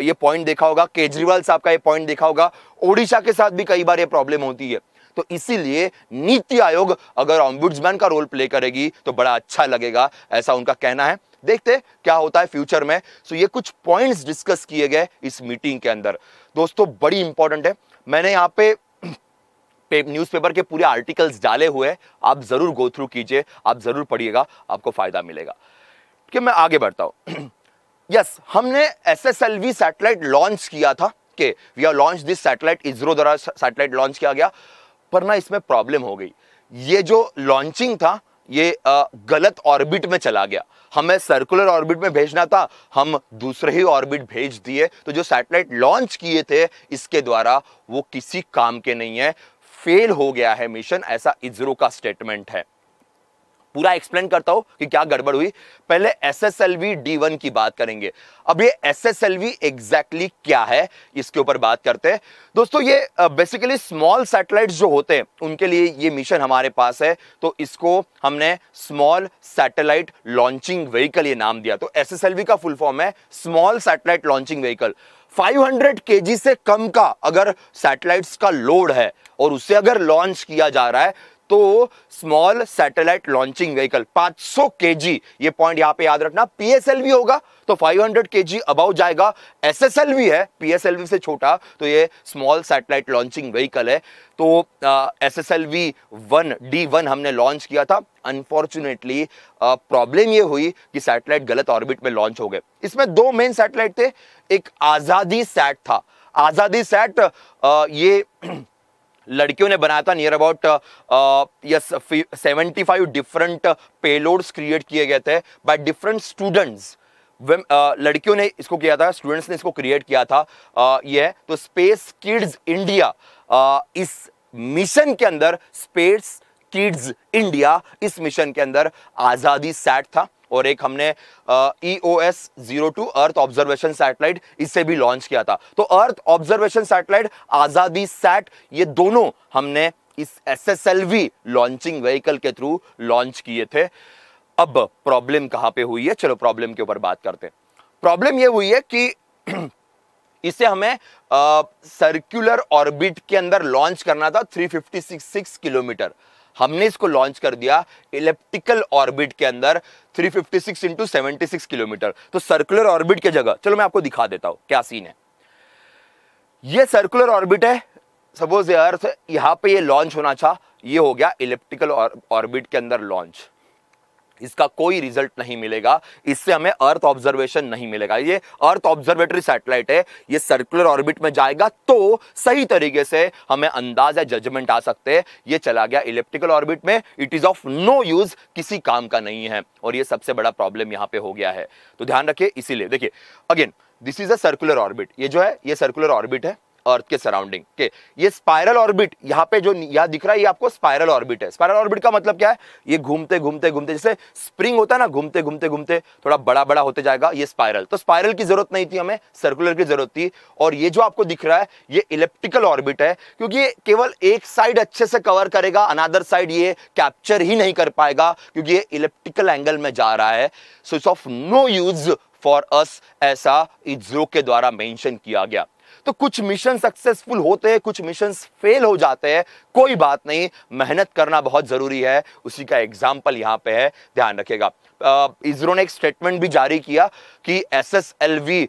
ये पॉइंट देखा होगा केजरीवाल साहब का ये पॉइंट देखा होगा ओडिशा के साथ भी कई बार ये प्रॉब्लम होती है तो इसीलिए नीति आयोग अगर ऑम्बुड्समैन का रोल प्ले करेगी तो बड़ा अच्छा लगेगा ऐसा उनका कहना है देखते क्या होता है फ्यूचर में सो ये कुछ पॉइंट्स डिस्कस किए गए इस मीटिंग के अंदर दोस्तों बड़ी इंपॉर्टेंट है मैंने यहाँ पे न्यूज़पेपर के पूरे आर्टिकल्स डाले हुए आप ज़रूर गो थ्रू कीजिए आप ज़रूर पढ़िएगा आपको फ़ायदा मिलेगा कि मैं आगे बढ़ता हूं यस हमने S S L V satellite launch किया था कि we are launch this satellite ISRO द्वारा सैटेलाइट लॉन्च किया गया पर ना इसमें प्रॉब्लम हो गई ये जो लॉन्चिंग था ये गलत ऑर्बिट में चला गया हमें सर्कुलर ऑर्बिट में भेजना था हम दूसरे ही ऑर्बिट भेज दिए तो जो सैटेलाइट लॉन्च किए थे इसके द्वारा वो किसी काम के नहीं है फेल हो गया है मिशन ऐसा इसरो का स्टेटमेंट है पूरा एक्सप्लेन करता हूं कि क्या गड़बड़ हुई पहले S S L V D one की बात करेंगे अब ये S S L V exactly क्या है इसके ऊपर बात करते हैं दोस्तों ये बेसिकली स्मॉल सैटेलाइट जो होते हैं उनके लिए ये मिशन हमारे पास है तो इसको हमने स्मॉल सैटेलाइट लॉन्चिंग व्हीकल ये नाम दिया तो एस एस एल वी का फुल फॉर्म है small satellite launching vehicle 500 KG से कम का अगर सैटेलाइट्स का लोड है और उसे अगर लॉन्च किया जा रहा है तो स्मॉल सैटेलाइट लॉन्चिंग व्हीकल 500 सौ के जी ये पॉइंट यहां पे याद रखना पीएसएलवी होगा तो 500 हंड्रेड के जी अबाउ जाएगा एसएसएलवी है पीएसएलवी से छोटा तो ये स्मॉल सैटेलाइट लॉन्चिंग व्हीकल है तो S S L V one D one हमने लॉन्च किया था अनफॉर्चुनेटली प्रॉब्लम ये हुई कि सैटेलाइट गलत ऑर्बिट में लॉन्च हो गए इसमें दो मेन सैटेलाइट थे एक आज़ादी सैट था आज़ादी सैट आ, ये लड़कियों ने बनाया था near about yes seventy five different payloads create किए गए थे बाय डिफरेंट स्टूडेंट्स लड़कियों ने इसको किया था स्टूडेंट्स ने इसको क्रिएट किया था यह uh, ये तो स्पेस किड्स इंडिया इस मिशन के अंदर स्पेस किड्स इंडिया इस मिशन के अंदर आज़ादी सैट था और एक हमने E O e S zero two earth observation satellite इससे भी लॉन्च किया था तो earth observation satellite AzaadiSAT ये दोनों हमने इस S S L V launching vehicle के थ्रू लॉन्च किए थे अब प्रॉब्लम कहां पे हुई है चलो प्रॉब्लम के ऊपर बात करते प्रॉब्लम ये हुई है कि इसे हमें सर्क्यूलर ऑर्बिट के अंदर लॉन्च करना था सिक्स किलोमीटर हमने इसको लॉन्च कर दिया इलेप्टिकल ऑर्बिट के अंदर 356 fifty six into seventy six kilometre तो सर्कुलर ऑर्बिट की जगह चलो मैं आपको दिखा देता हूं क्या सीन है ये सर्कुलर ऑर्बिट है सपोज अर्थ यहां पे ये लॉन्च होना था ये हो गया इलेप्टिकल ऑर्बिट के अंदर लॉन्च इसका कोई रिजल्ट नहीं मिलेगा इससे हमें अर्थ ऑब्जर्वेशन नहीं मिलेगा ये अर्थ ऑब्जर्वेटरी सैटेलाइट है ये सर्कुलर ऑर्बिट में जाएगा तो सही तरीके से हमें अंदाज या जजमेंट आ सकते हैं ये चला गया इलेप्टिकल ऑर्बिट में it is of no use किसी काम का नहीं है और ये सबसे बड़ा प्रॉब्लम यहाँ पे हो गया है तो ध्यान रखिए इसीलिए देखिए again this is a circular orbit ये जो है ये सर्कुलर ऑर्बिट है अर्थ के सराउंडिंग के ये स्पायरल ऑर्बिट यहाँ पे जो यहाँ दिख रहा है ये आपको स्पायरल ऑर्बिट है स्पायरल ऑर्बिट का मतलब क्या है ये घूमते घूमते घूमते जैसे स्प्रिंग होता है ना घूमते घूमते घूमते थोड़ा बड़ा बड़ा होते जाएगा ये स्पायरल तो स्पायरल की जरूरत नहीं थी हमें सर्कुलर की जरूरत थी और ये जो आपको दिख रहा है ये इलेप्टिकल ऑर्बिट है क्योंकि केवल एक साइड अच्छे से कवर करेगा अनादर साइड ये कैप्चर ही नहीं कर पाएगा क्योंकि ये इलेप्टिकल एंगल में जा रहा है so it's of no use for us ऐसा इज्रो के द्वारा मेंशन किया गया तो कुछ मिशन सक्सेसफुल होते हैं कुछ मिशन फेल हो जाते हैं कोई बात नहीं मेहनत करना बहुत ज़रूरी है उसी का एग्जाम्पल यहाँ पे है ध्यान रखेगा इसरो ने एक स्टेटमेंट भी जारी किया कि S S L V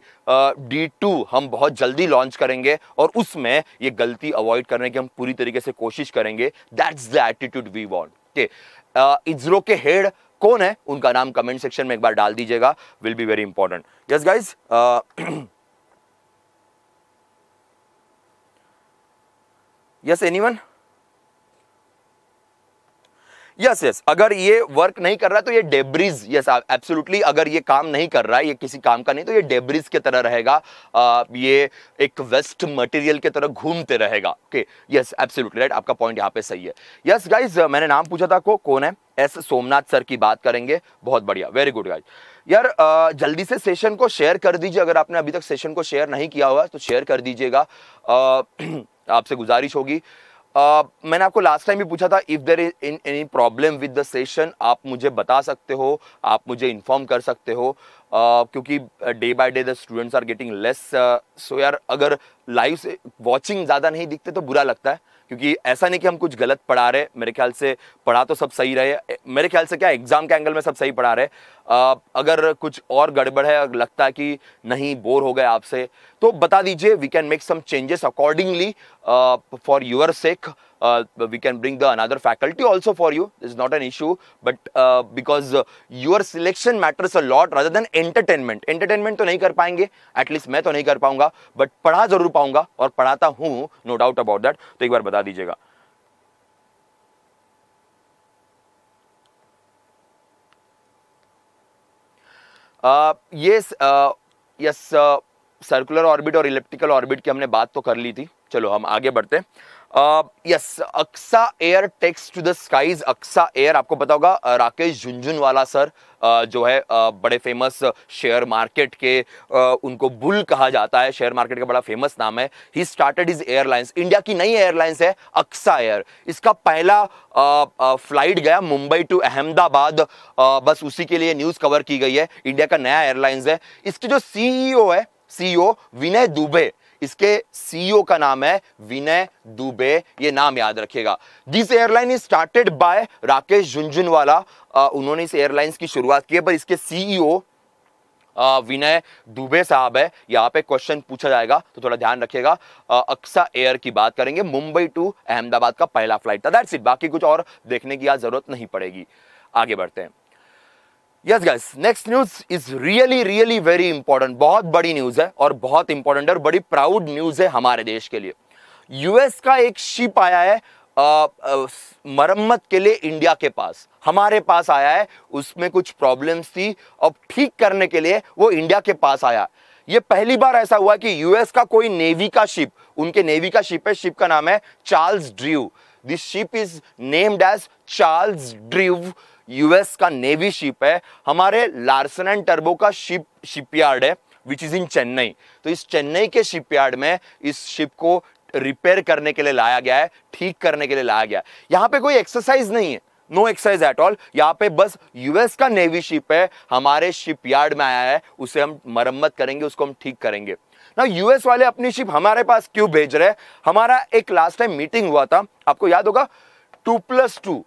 D two हम बहुत जल्दी लॉन्च करेंगे और उसमें ये गलती अवॉइड करने की हम पूरी तरीके से कोशिश करेंगे that's the attitude we want ISRO के हेड कौन है उनका नाम कमेंट सेक्शन में एक बार डाल दीजिएगा will be very important yes guys yes one yes yes अगर ये वर्क नहीं कर रहा है तो ये डेब्रिज यस एब्सोल्युटली अगर ये काम नहीं कर रहा है ये किसी काम का नहीं तो ये डेब्रिज की तरह रहेगा आ, ये एक वेस्ट मटेरियल की तरह घूमते रहेगा ओके यस एब्सोल्युटली राइट आपका पॉइंट यहाँ पे सही है यस yes, गाइज मैंने नाम पूछा था को कौन है एस सोमनाथ सर की बात करेंगे बहुत बढ़िया वेरी गुड गाइज यार जल्दी से सेशन को शेयर कर दीजिए अगर आपने अभी तक सेशन को शेयर नहीं किया हुआ तो शेयर कर दीजिएगा आपसे गुजारिश होगी Uh, मैंने आपको लास्ट टाइम भी पूछा था if there is in any problem with the session आप मुझे बता सकते हो आप मुझे इन्फॉर्म कर सकते हो uh, क्योंकि day by day the students are getting less so यार अगर लाइव से वॉचिंग ज़्यादा नहीं दिखते तो बुरा लगता है क्योंकि ऐसा नहीं कि हम कुछ गलत पढ़ा रहे मेरे ख्याल से पढ़ा तो सब सही रहे मेरे ख्याल से क्या एग्ज़ाम के एंगल में सब सही पढ़ा रहे uh, अगर कुछ और गड़बड़ है अगर लगता है कि नहीं बोर हो गए आपसे तो बता दीजिए we can make some changes accordingly uh, for your sake uh, we can bring the another faculty also for you this is not an issue but uh, because uh, your selection matters a lot rather than entertainment entertainment to nahi kar payenge at least main to nahi kar paunga but padha zarur paunga aur padhata hu no doubt about that to ek bar bata dijiyega uh yes uh yes uh, circular orbit और elliptical orbit की हमने बात तो कर ली थी चलो हम आगे बढ़ते yes Akasa air takes to the skies Akasa air आपको पता होगा राकेश झुंझुनवाला सर जो है बड़े फेमस शेयर मार्केट के उनको बुल कहा जाता है शेयर मार्केट का बड़ा फेमस नाम है he started is airlines India की नई एयरलाइंस है अक्सा एयर इसका पहला फ्लाइट गया मुंबई टू अहमदाबाद बस उसी के लिए न्यूज़ कवर की गई है इंडिया का नया एयरलाइंस है इसके जो सीईओ है सीईओ e विनय दुबे इसके सीईओ e का नाम है विनय दुबे ये नाम याद रखेगा this airline is started by Rakesh Jhunjhunwala उन्होंने इस एयरलाइंस की शुरुआत की है पर इसके सीईओ e विनय दुबे साहब है यहाँ पे क्वेश्चन पूछा जाएगा तो थोड़ा ध्यान रखिएगा अक्सा एयर की बात करेंगे मुंबई टू अहमदाबाद का पहला फ्लाइट था दैट्स इट बाकी कुछ और देखने की आज जरूरत नहीं पड़ेगी आगे बढ़ते हैं yes guys next news is really really very important बहुत बड़ी न्यूज है और बहुत इंपॉर्टेंट और बड़ी प्राउड न्यूज है हमारे देश के लिए यूएस का एक शिप आया है मरम्मत के लिए इंडिया के पास हमारे पास आया है उसमें कुछ प्रॉब्लम्स थी अब ठीक करने के लिए वो इंडिया के पास आया ये पहली बार ऐसा हुआ कि यूएस का कोई नेवी का शिप उनके नेवी का शिप है शिप का नाम है Charles Drew this ship is named as Charles Drew US का नेवी शिप है हमारे लार्सन एंड टर्बो का शिप शिपयार्ड है विच इज़ इन चेन्नई तो इस चेन्नई के शिपयार्ड में इस शिप को रिपेयर करने के लिए लाया गया है ठीक करने के लिए लाया गया है यहाँ पे कोई एक्सरसाइज नहीं है नो एक्सरसाइज एट ऑल यहाँ पे बस यूएस का नेवी शिप है हमारे शिप यार्ड में आया है उसे हम मरम्मत करेंगे उसको हम ठीक करेंगे ना यूएस वाले अपनी शिप हमारे पास क्यों भेज रहे हमारा एक लास्ट टाइम मीटिंग हुआ था आपको याद होगा two plus two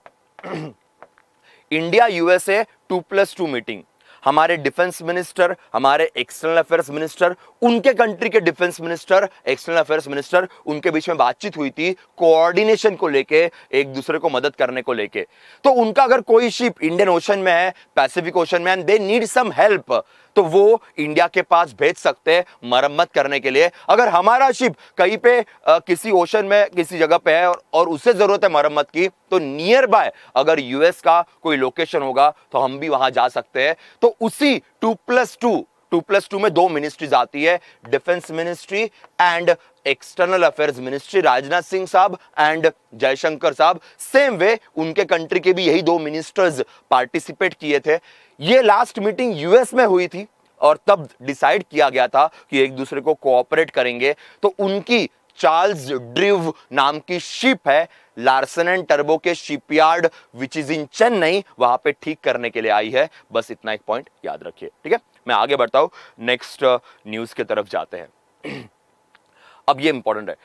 India USA two plus two meeting हमारे डिफेंस मिनिस्टर हमारे एक्सटर्नल अफेयर्स मिनिस्टर उनके कंट्री के defence minister external affairs minister उनके बीच में बातचीत हुई थी कोऑर्डिनेशन को लेके एक दूसरे को मदद करने को लेके तो उनका अगर कोई शिप इंडियन ओशन में है पैसिफिक ओशन में and they need some help तो वो इंडिया के पास भेज सकते हैं मरम्मत करने के लिए अगर हमारा शिप कहीं पे आ, किसी ओशन में किसी जगह पे है और, और उसे ज़रूरत है मरम्मत की तो नियर बाय अगर यूएस का कोई लोकेशन होगा तो हम भी वहां जा सकते हैं तो उसी two plus two two plus two में दो मिनिस्ट्रीज आती है defence ministry and external affairs ministry Rajnath Singh साहब एंड जयशंकर साहब सेम वे उनके कंट्री के भी यही दो मिनिस्टर्स पार्टिसिपेट किए थे ये लास्ट मीटिंग यूएस में हुई थी और तब डिसाइड किया गया था कि एक दूसरे को कोऑपरेट करेंगे तो उनकी चार्ल्स ड्रिव नाम की शिप है लार्सन एंड टर्बो के shipyard which is in Chennai वहां पे ठीक करने के लिए आई है बस इतना एक पॉइंट याद रखिए ठीक है मैं आगे बढ़ता हूं नेक्स्ट न्यूज के तरफ जाते हैं अब ये इंपॉर्टेंट है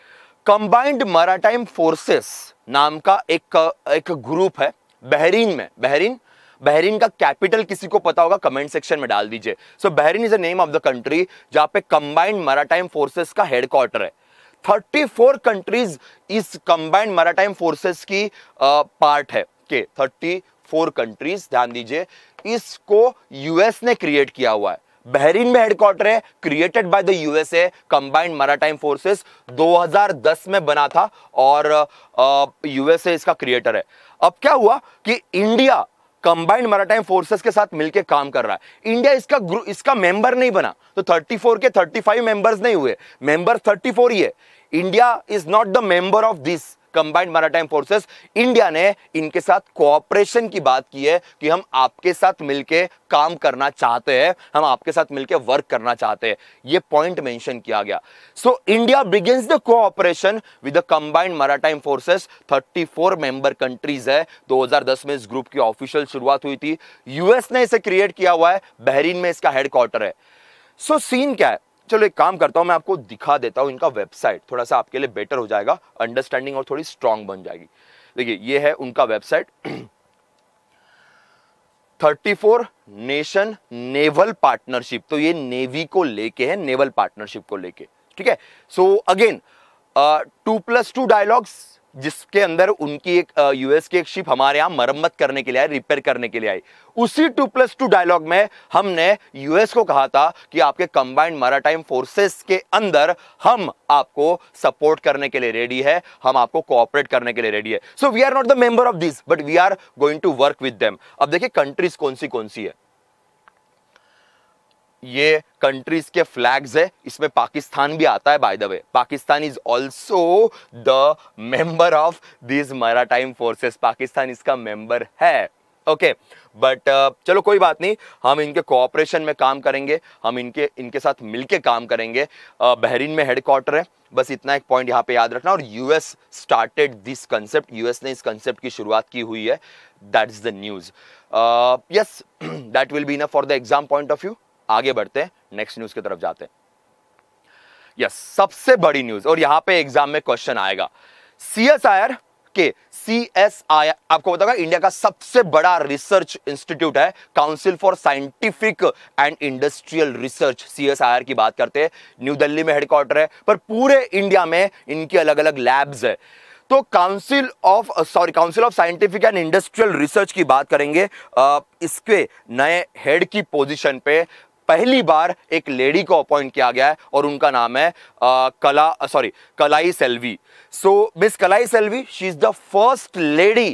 कंबाइंड मराटाइम फोर्सेस नाम का एक uh, एक ग्रुप है बहरीन में बहरीन बहरीन का कैपिटल किसी को पता होगा कमेंट सेक्शन में डाल दीजिए so Bahrain is the name of the country जहां पे कंबाइंड मराटाइम फोर्सेस का हेडक्वार्टर है 34 कंट्रीज इस कंबाइंड मराटाइम फोर्सेस की पार्ट है के okay, 34 कंट्रीज ध्यान दीजिए इसको यूएस ने क्रिएट किया हुआ है बहरीन में हेडक्वार्टर है created by the USA combined maritime forces 2010 में बना था और यूएसए इसका क्रिएटर है अब क्या हुआ कि इंडिया कंबाइंड मराठाइम फोर्सेस के साथ मिलकर काम कर रहा है इंडिया इसका इसका मेंबर नहीं बना तो 34 के 35 मेंबर्स नहीं हुए मेंबर 34 ही है India is not the member of this combined maritime forces India ने इनके साथ कोऑपरेशन की बात की है कि हम आपके साथ मिलके काम करना चाहते हैं हम आपके साथ मिलके वर्क करना चाहते हैं ये पॉइंट मेंशन किया गया so India begins the cooperation with the combined maritime forces 34 member countries है 2010 में इस ग्रुप की ऑफिशियल शुरुआत हुई थी यूएस ने इसे क्रिएट किया हुआ है बहरीन में इसका हेडक्वार्टर है सो so, सीन क्या है चलो एक काम करता हूँ मैं आपको दिखा देता हूँ इनका वेबसाइट थोड़ा सा आपके लिए बेटर हो जाएगा अंडरस्टैंडिंग और थोड़ी स्ट्रांग बन जाएगी देखिए ये है उनका website thirty four nation naval partnership तो ये नेवी को लेके है नेवल पार्टनरशिप को लेके ठीक है so again two plus two dialogues जिसके अंदर उनकी एक यूएस की एक शिप हमारे यहां मरम्मत करने के लिए आई रिपेयर करने के लिए आई उसी टू प्लस टू डायलॉग में हमने यूएस को कहा था कि आपके कंबाइंड मराटाइम फोर्सेस के अंदर हम आपको सपोर्ट करने के लिए रेडी है हम आपको कोऑपरेट करने के लिए रेडी है so we are not the member of this but we are going to work with them अब देखिए कंट्रीज कौन सी कौन सी है ये कंट्रीज के फ्लैग्स है इसमें पाकिस्तान भी आता है by the way Pakistan is also the member of this maritime forces Pakistan इसका मेंबर है ओके okay, बट uh, चलो कोई बात नहीं हम इनके कोऑपरेशन में काम करेंगे हम इनके इनके साथ मिलके काम करेंगे uh, बहरीन में हेडक्वार्टर है बस इतना एक पॉइंट यहाँ पे याद रखना और US started this concept US ने इस कंसेप्ट की शुरुआत की हुई है that is the news yes that will be enough for the exam point of view आगे बढ़ते हैं नेक्स्ट न्यूज की तरफ जाते हैं यस सबसे बड़ी न्यूज और यहां पे एग्जाम में क्वेश्चन आएगा सीएसआईआर के सीएसआईआर आपको बताऊंगा इंडिया का सबसे बड़ा रिसर्च इंस्टीट्यूट है council for scientific and industrial research CSIR की बात करते हैं न्यू दिल्ली में हेडक्वार्टर है पर पूरे इंडिया में इनकी अलग अलग लैब्स है तो council of sorry council of scientific and industrial research की बात करेंगे आ, इसके नए हेड की पोजीशन पे पहली बार एक लेडी को अपॉइंट किया गया है और उनका नाम है आ, कला सॉरी कलाई Selvi so miss Kalai Selvi she is the first lady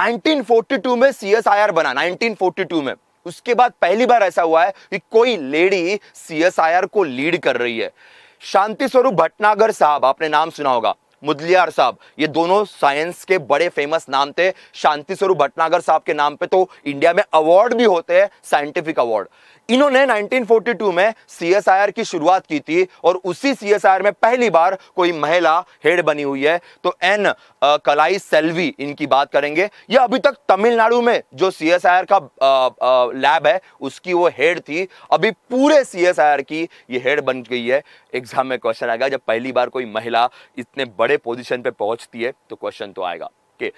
1942 में सीएसआईआर बना 1942 में उसके बाद पहली बार ऐसा हुआ है कि कोई लेडी सीएसआईआर को लीड कर रही है शांति स्वरूप भटनागर साहब आपने नाम सुना होगा मुदलियार साहब ये दोनों साइंस के बड़े फेमस नाम थे शांति स्वरूप भटनागर साहब के नाम पे तो इंडिया में अवार्ड भी होते हैं साइंटिफिक अवार्ड इन्होंने 1942 में सीएसआईआर की शुरुआत की थी और उसी सीएसआईआर में पहली बार कोई महिला हेड बनी हुई है तो एन कलाई सेल्वी इनकी बात करेंगे ये अभी तक तमिलनाडु में जो सीएसआईआर का लैब है उसकी वो हेड थी अभी पूरे सीएसआईआर की ये हेड बन गई है एग्जाम में क्वेश्चन आ गया जब पहली बार कोई महिला इतने बड़े बड़े पोजीशन पे पहुंचती है तो क्वेश्चन तो आएगा कि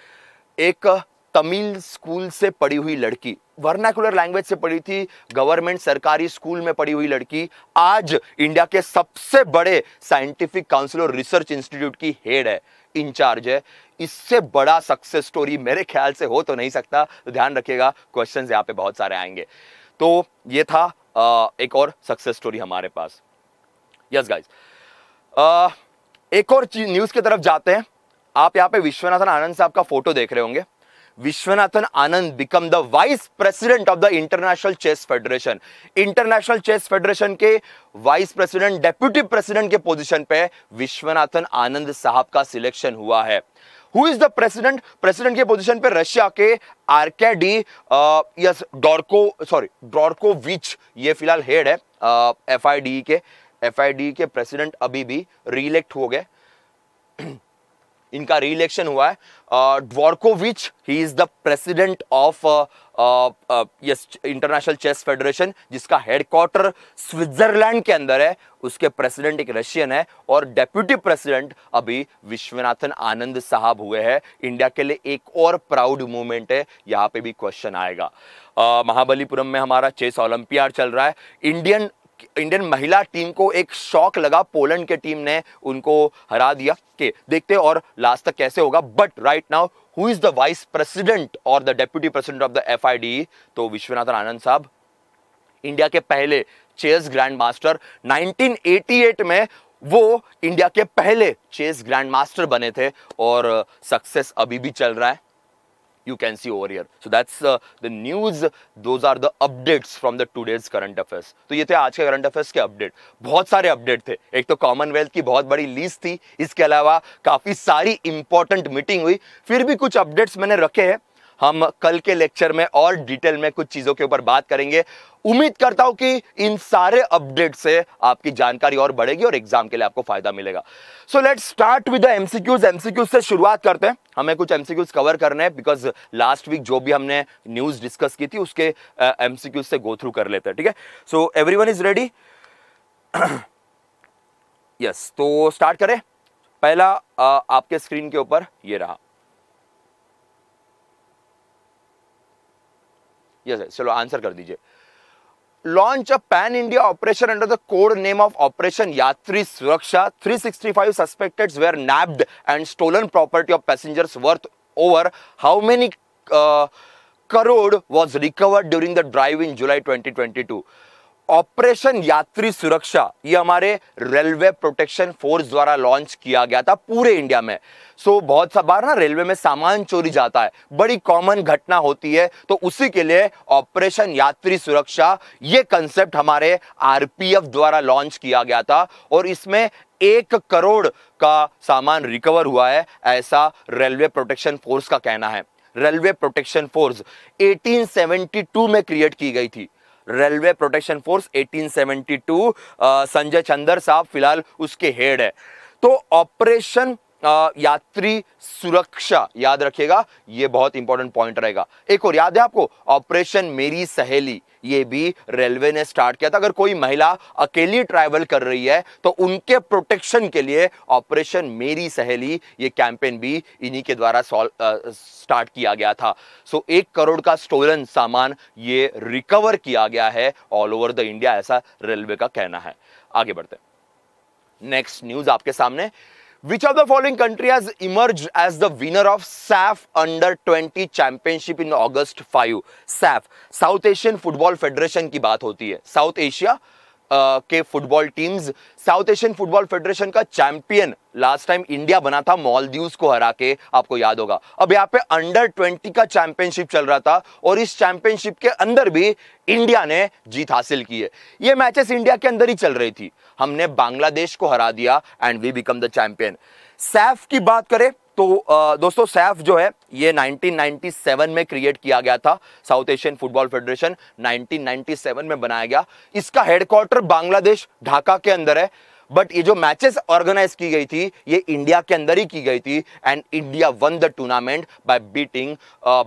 एक तमिल स्कूल से पढ़ी हुई लड़की वर्नाकुलर लैंग्वेज से पढ़ी थी गवर्नमेंट सरकारी स्कूल में पढ़ी हुई लड़की आज इंडिया के सबसे बड़े साइंटिफिक काउंसिल और रिसर्च इंस्टीट्यूट की हेड है इंचार्ज है इससे बड़ा सक्सेस स्टोरी मेरे ख्याल से हो तो नहीं सकता तो ध्यान रखिएगा क्वेश्चन यहाँ पे बहुत सारे आएंगे तो ये था एक और सक्सेस स्टोरी हमारे पास यस yes, गाइज एक और चीज न्यूज़ की तरफ जाते हैं आप यहाँ पे विश्वनाथन आनंद साहब का फोटो देख रहे होंगे Viswanathan Anand become the vice president of the international chess federation international chess federation के वाइस प्रेसिडेंट डेप्यूटी प्रेसिडेंट के पोजीशन पे विश्वनाथन आनंद साहब का सिलेक्शन हुआ है who is the president president के पोजीशन पे रशिया के Arkady yes Dvorko sorry Dvorko which ये फिलहाल हेड है एफ uh, के एफ के प्रेसिडेंट अभी भी रीलेक्ट हो गए इनका रीलेक्शन हुआ है Dvorkovich he is the president of yes international chess federation जिसका हेडक्वार्टर स्विट्जरलैंड के अंदर है उसके प्रेसिडेंट एक रशियन है और डेप्यूटी प्रेसिडेंट अभी विश्वनाथन आनंद साहब हुए हैं इंडिया के लिए एक और प्राउड मूवमेंट है यहाँ पे भी क्वेश्चन आएगा uh, महाबलीपुरम में हमारा चेस ओलंपियाड चल रहा है इंडियन इंडियन महिला टीम को एक शॉक लगा पोलैंड के टीम ने उनको हरा दिया के देखते और लास्ट तक कैसे होगा but right now who is the vice president और the deputy president of the F तो विश्वनाथन आनंद साहब इंडिया के पहले चेस ग्रैंड मास्टर 1988 में वो इंडिया के पहले चेस ग्रैंड मास्टर बने थे और सक्सेस अभी भी चल रहा है you can see over here. So that's uh, the news. Those are the updates from the today's current affairs. तो ये थे आज के current affairs के update. बहुत सारे update थे एक तो commonwealth की बहुत बड़ी लीज थी इसके अलावा काफ़ी सारी important meeting हुई फिर भी कुछ updates मैंने रखे हैं हम कल के लेक्चर में और डिटेल में कुछ चीज़ों के ऊपर बात करेंगे उम्मीद करता हूं कि इन सारे अपडेट से आपकी जानकारी और बढ़ेगी और एग्जाम के लिए आपको फायदा मिलेगा so let start with the MCQs MCQs से शुरुआत करते हैं हमें कुछ एमसीक्यूज कवर करने हैं बिकॉज लास्ट वीक जो भी हमने न्यूज डिस्कस की थी उसके एमसीक्यूज uh, से गो थ्रू कर लेते हैं ठीक है so everyone is ready yes तो स्टार्ट करें पहला uh, आपके स्क्रीन के ऊपर ये रहा यस yes, चलो आंसर कर दीजिए launch a pan India operation under the code name of operation Yatri Suraksha 365 suspecteds were nabbed and stolen property of passengers worth over how many crore was recovered during the drive in July 2022 operation Yatri Suraksha ये हमारे railway protection force द्वारा launch किया गया था पूरे India में सो so, बहुत सा बार ना रेलवे में सामान चोरी जाता है बड़ी कॉमन घटना होती है तो उसी के लिए ऑपरेशन यात्री सुरक्षा ये कंसेप्ट हमारे आरपीएफ द्वारा लॉन्च किया गया था और इसमें एक करोड़ का सामान रिकवर हुआ है ऐसा रेलवे प्रोटेक्शन फोर्स का कहना है रेलवे प्रोटेक्शन फोर्स 1872 में क्रिएट की गई थी railway protection force 1872 Sanjay Chander साहब फिलहाल उसके हेड है तो ऑपरेशन यात्री सुरक्षा याद रखिएगा ये बहुत इंपॉर्टेंट पॉइंट रहेगा एक और याद है आपको ऑपरेशन मेरी सहेली ये भी रेलवे ने स्टार्ट किया था अगर कोई महिला अकेली ट्रैवल कर रही है तो उनके प्रोटेक्शन के लिए ऑपरेशन मेरी सहेली ये कैंपेन भी इन्हीं के द्वारा स्टार्ट किया गया था सो so, एक करोड़ का स्टोलन सामान ये रिकवर किया गया है ऑल ओवर द इंडिया ऐसा रेलवे का कहना है आगे बढ़ते नेक्स्ट न्यूज आपके सामने Which of the following country has emerged as the winner of SAF Under 20 Championship in August 5? SAF, South Asian football federation की बात होती है साउथ एशिया के football teams South Asian football federation का champion last time India बना था Maldives को हरा के आपको याद होगा अब यहाँ पे अंडर ट्वेंटी का चैंपियनशिप चल रहा था और इस चैंपियनशिप के अंदर भी इंडिया ने जीत हासिल की है ये मैचेस इंडिया के अंदर ही चल रही थी हमने बांग्लादेश को हरा दिया and we become the champion SAFF की बात करें तो दोस्तों सैफ जो है ये 1997 में क्रिएट किया गया था साउथ एशियन फुटबॉल फेडरेशन 1997 में बनाया गया इसका हेडक्वार्टर बांग्लादेश ढाका के अंदर है बट ये जो मैचेस ऑर्गेनाइज की गई थी ये इंडिया के अंदर ही की गई थी and India won the tournament by beating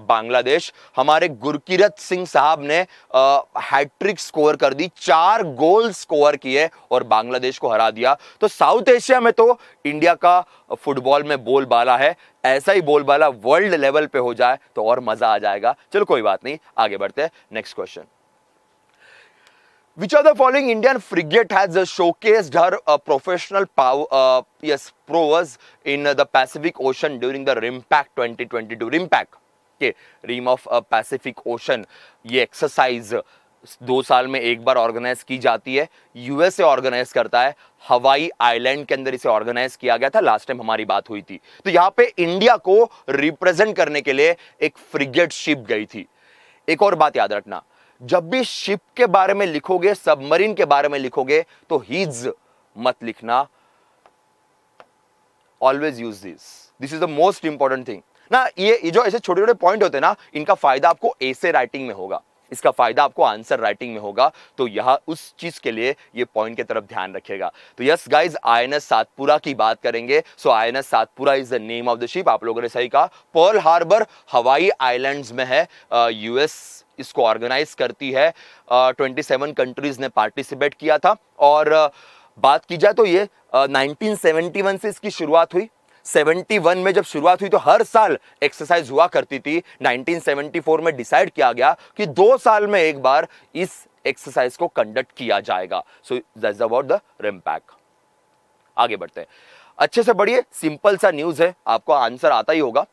Bangladesh हमारे गुरकीरत सिंह साहब ने हैट्रिक uh, स्कोर कर दी चार गोल स्कोर किए और बांग्लादेश को हरा दिया तो साउथ एशिया में तो इंडिया का फुटबॉल में बोलबाला है ऐसा ही बोलबाला वर्ल्ड लेवल पे हो जाए तो और मज़ा आ जाएगा चलो कोई बात नहीं आगे बढ़ते हैं next question Which of the following Indian frigate has uh, showcased her uh, professional power, uh, yes, prowess in uh, the Pacific Ocean during the RIMPAC 2022? RIMPAC, okay, Rim of uh, Pacific Ocean, ये exercise दो साल में एक बार organise की जाती है USA organise करता है हवाई आइलैंड के अंदर इसे ऑर्गेनाइज किया गया था लास्ट टाइम हमारी बात हुई थी तो यहाँ पे इंडिया को रिप्रेजेंट करने के लिए एक फ्रिगेट शिप गई थी एक और बात याद रखना जब भी शिप के बारे में लिखोगे सबमरीन के बारे में लिखोगे तो हीज मत लिखना always use this this is the most important thing ना ये जो ऐसे छोटे छोटे पॉइंट होते हैं ना इनका फायदा आपको ऐसे राइटिंग में होगा इसका फायदा आपको आंसर राइटिंग में होगा तो यह उस चीज के लिए ये पॉइंट की तरफ ध्यान रखेगा तो yes guys I N S Satpura की बात करेंगे so I N S Satpura is the name of the ship आप लोगों ने सही कहा पर्ल हार्बर हवाई आइलैंड्स में है यूएस uh, इसको ऑर्गेनाइज करती है ट्वेंटी सेवन कंट्रीज़ ने पार्टिसिपेट किया था और बात की जाए तो ये नाइनटीन सेवेंटी वन से इसकी शुरुआत हुई 71 में जब शुरुआत हुई तो हर साल एक्सरसाइज हुआ करती थी 1974 में डिसाइड किया गया कि दो साल में एक बार इस एक्सरसाइज को कंडक्ट किया जाएगा so that's about the RIMPAC आगे बढ़ते हैं अच्छे से बढ़िए सिंपल सा न्यूज है आपको आंसर आता ही होगा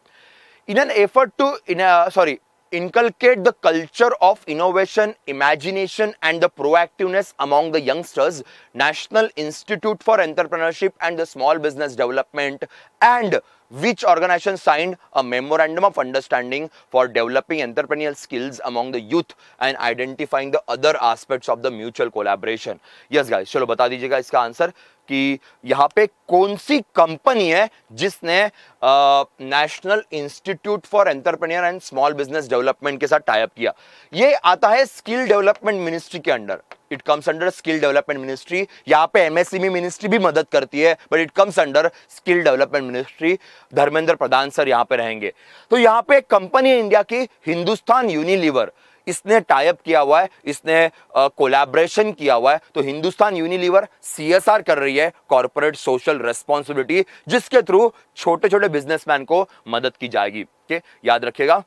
in an effort to in sorry inculcate the culture of innovation, imagination and the proactiveness among the youngsters, National Institute for Entrepreneurship and the Small Business Development and which organization signed a memorandum of understanding for developing entrepreneurial skills among the youth and identifying the other aspects of the mutual collaboration. Yes guys, चलो बता दीजिएगा इसका answer कि यहाँ पे कौन सी company है जिसने national institute for entrepreneur and small business development के साथ टाइप किया ये आता है स्किल डेवलपमेंट मिनिस्ट्री के under it comes under skill development ministry यहाँ पे एमएसएमई e मिनिस्ट्री भी मदद करती है but it comes under skill development ministry Dharmendra Pradhan sir यहाँ पे रहेंगे तो यहाँ पे एक कंपनी है इंडिया की हिंदुस्तान यूनिलीवर इसने टाइप किया हुआ है इसने कोलैबोरेशन किया हुआ है तो हिंदुस्तान यूनिलीवर सीएसआर कर रही है कॉरपोरेट सोशल रेस्पॉन्सिबिलिटी जिसके थ्रू छोटे छोटे बिजनेसमैन को मदद की जाएगी के? याद रखिएगा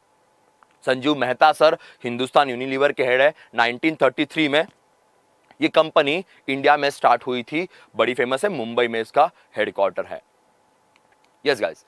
संजीव मेहता सर हिंदुस्तान यूनिलीवर के हेड है नाइनटीन में ये कंपनी इंडिया में स्टार्ट हुई थी बड़ी फेमस है मुंबई में इसका हेडक्वार्टर है yes yes, guys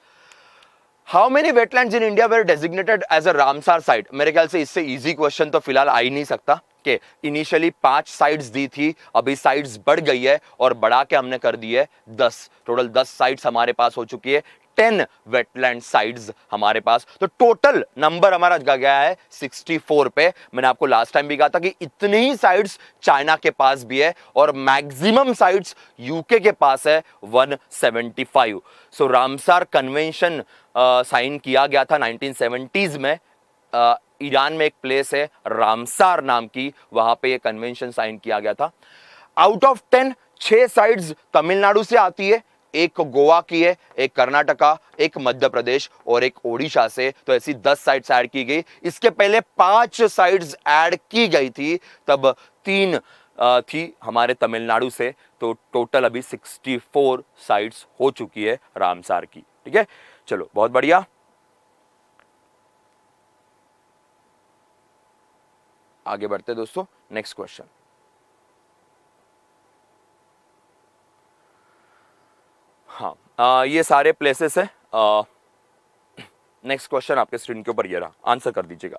how many wetland in India were designated as a Ramsar site मेरे ख्याल से इससे इजी क्वेश्चन तो फिलहाल आ ही नहीं सकता के इनिशियली पांच साइट्स दी थी अभी साइट्स बढ़ गई है और बढ़ा के हमने कर दी है दस टोटल दस साइट्स हमारे पास हो चुकी है टेन वेटलैंड साइड्स हमारे पास तो टोटल नंबर हमारा जगह गया है 64 पे मैंने आपको लास्ट टाइम भी कहा था कि इतनी ही साइड्स चाइना के पास भी है और मैक्सिमम साइट्स यूके के पास है 175 सो रामसार कन्वेंशन साइन किया गया था 1970s में uh, ईरान में एक प्लेस है रामसार नाम की वहां पे ये कन्वेंशन साइन किया गया था आउट ऑफ टेन छह साइड्स तमिलनाडु से आती है एक गोवा की है एक कर्नाटका एक मध्य प्रदेश और एक ओडिशा से तो ऐसी दस साइट्स ऐड की गई इसके पहले पांच साइट्स ऐड की गई थी तब तीन थी हमारे तमिलनाडु से तो टोटल अभी 64 साइट्स हो चुकी है रामसार की ठीक है चलो बहुत बढ़िया आगे बढ़ते दोस्तों नेक्स्ट क्वेश्चन ये सारे प्लेसेस है नेक्स्ट क्वेश्चन आपके स्क्रीन के ऊपर ये रहा आंसर कर दीजिएगा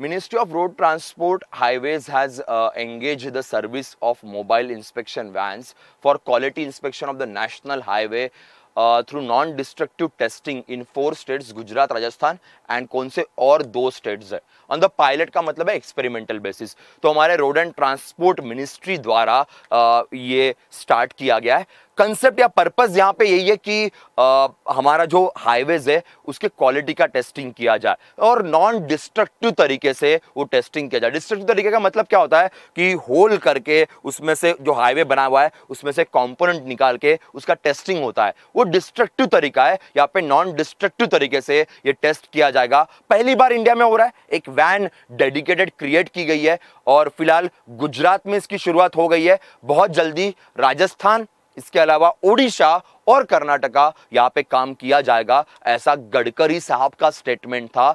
ministry of road transport highways has engaged the service of mobile inspection vans for quality inspection of the national highway through non destructive testing in four states Gujarat Rajasthan and कौन से और दो स्टेट्स है ऑन द पायलट का मतलब है experimental basis तो हमारे रोड एंड ट्रांसपोर्ट मिनिस्ट्री द्वारा uh, ये स्टार्ट किया गया है कंसेप्ट या पर्पस यहाँ पे यही है कि आ, uh, हमारा जो हाईवेज है उसके क्वालिटी का टेस्टिंग किया जाए और नॉन डिस्ट्रक्टिव तरीके से वो टेस्टिंग किया जाए डिस्ट्रक्टिव तरीके का मतलब क्या होता है कि होल करके उसमें से जो हाईवे बना हुआ है उसमें से कॉम्पोनेंट निकाल के उसका टेस्टिंग होता है वो डिस्ट्रक्टिव तरीका है यहाँ पे नॉन डिस्ट्रक्टिव तरीके से ये टेस्ट किया जाएगा पहली बार इंडिया में हो रहा है एक वैन डेडिकेटेड क्रिएट की गई है और फिलहाल गुजरात में इसकी शुरुआत हो गई है बहुत जल्दी राजस्थान इसके अलावा ओडिशा और कर्नाटका यहाँ पे काम किया जाएगा ऐसा गडकरी साहब का स्टेटमेंट था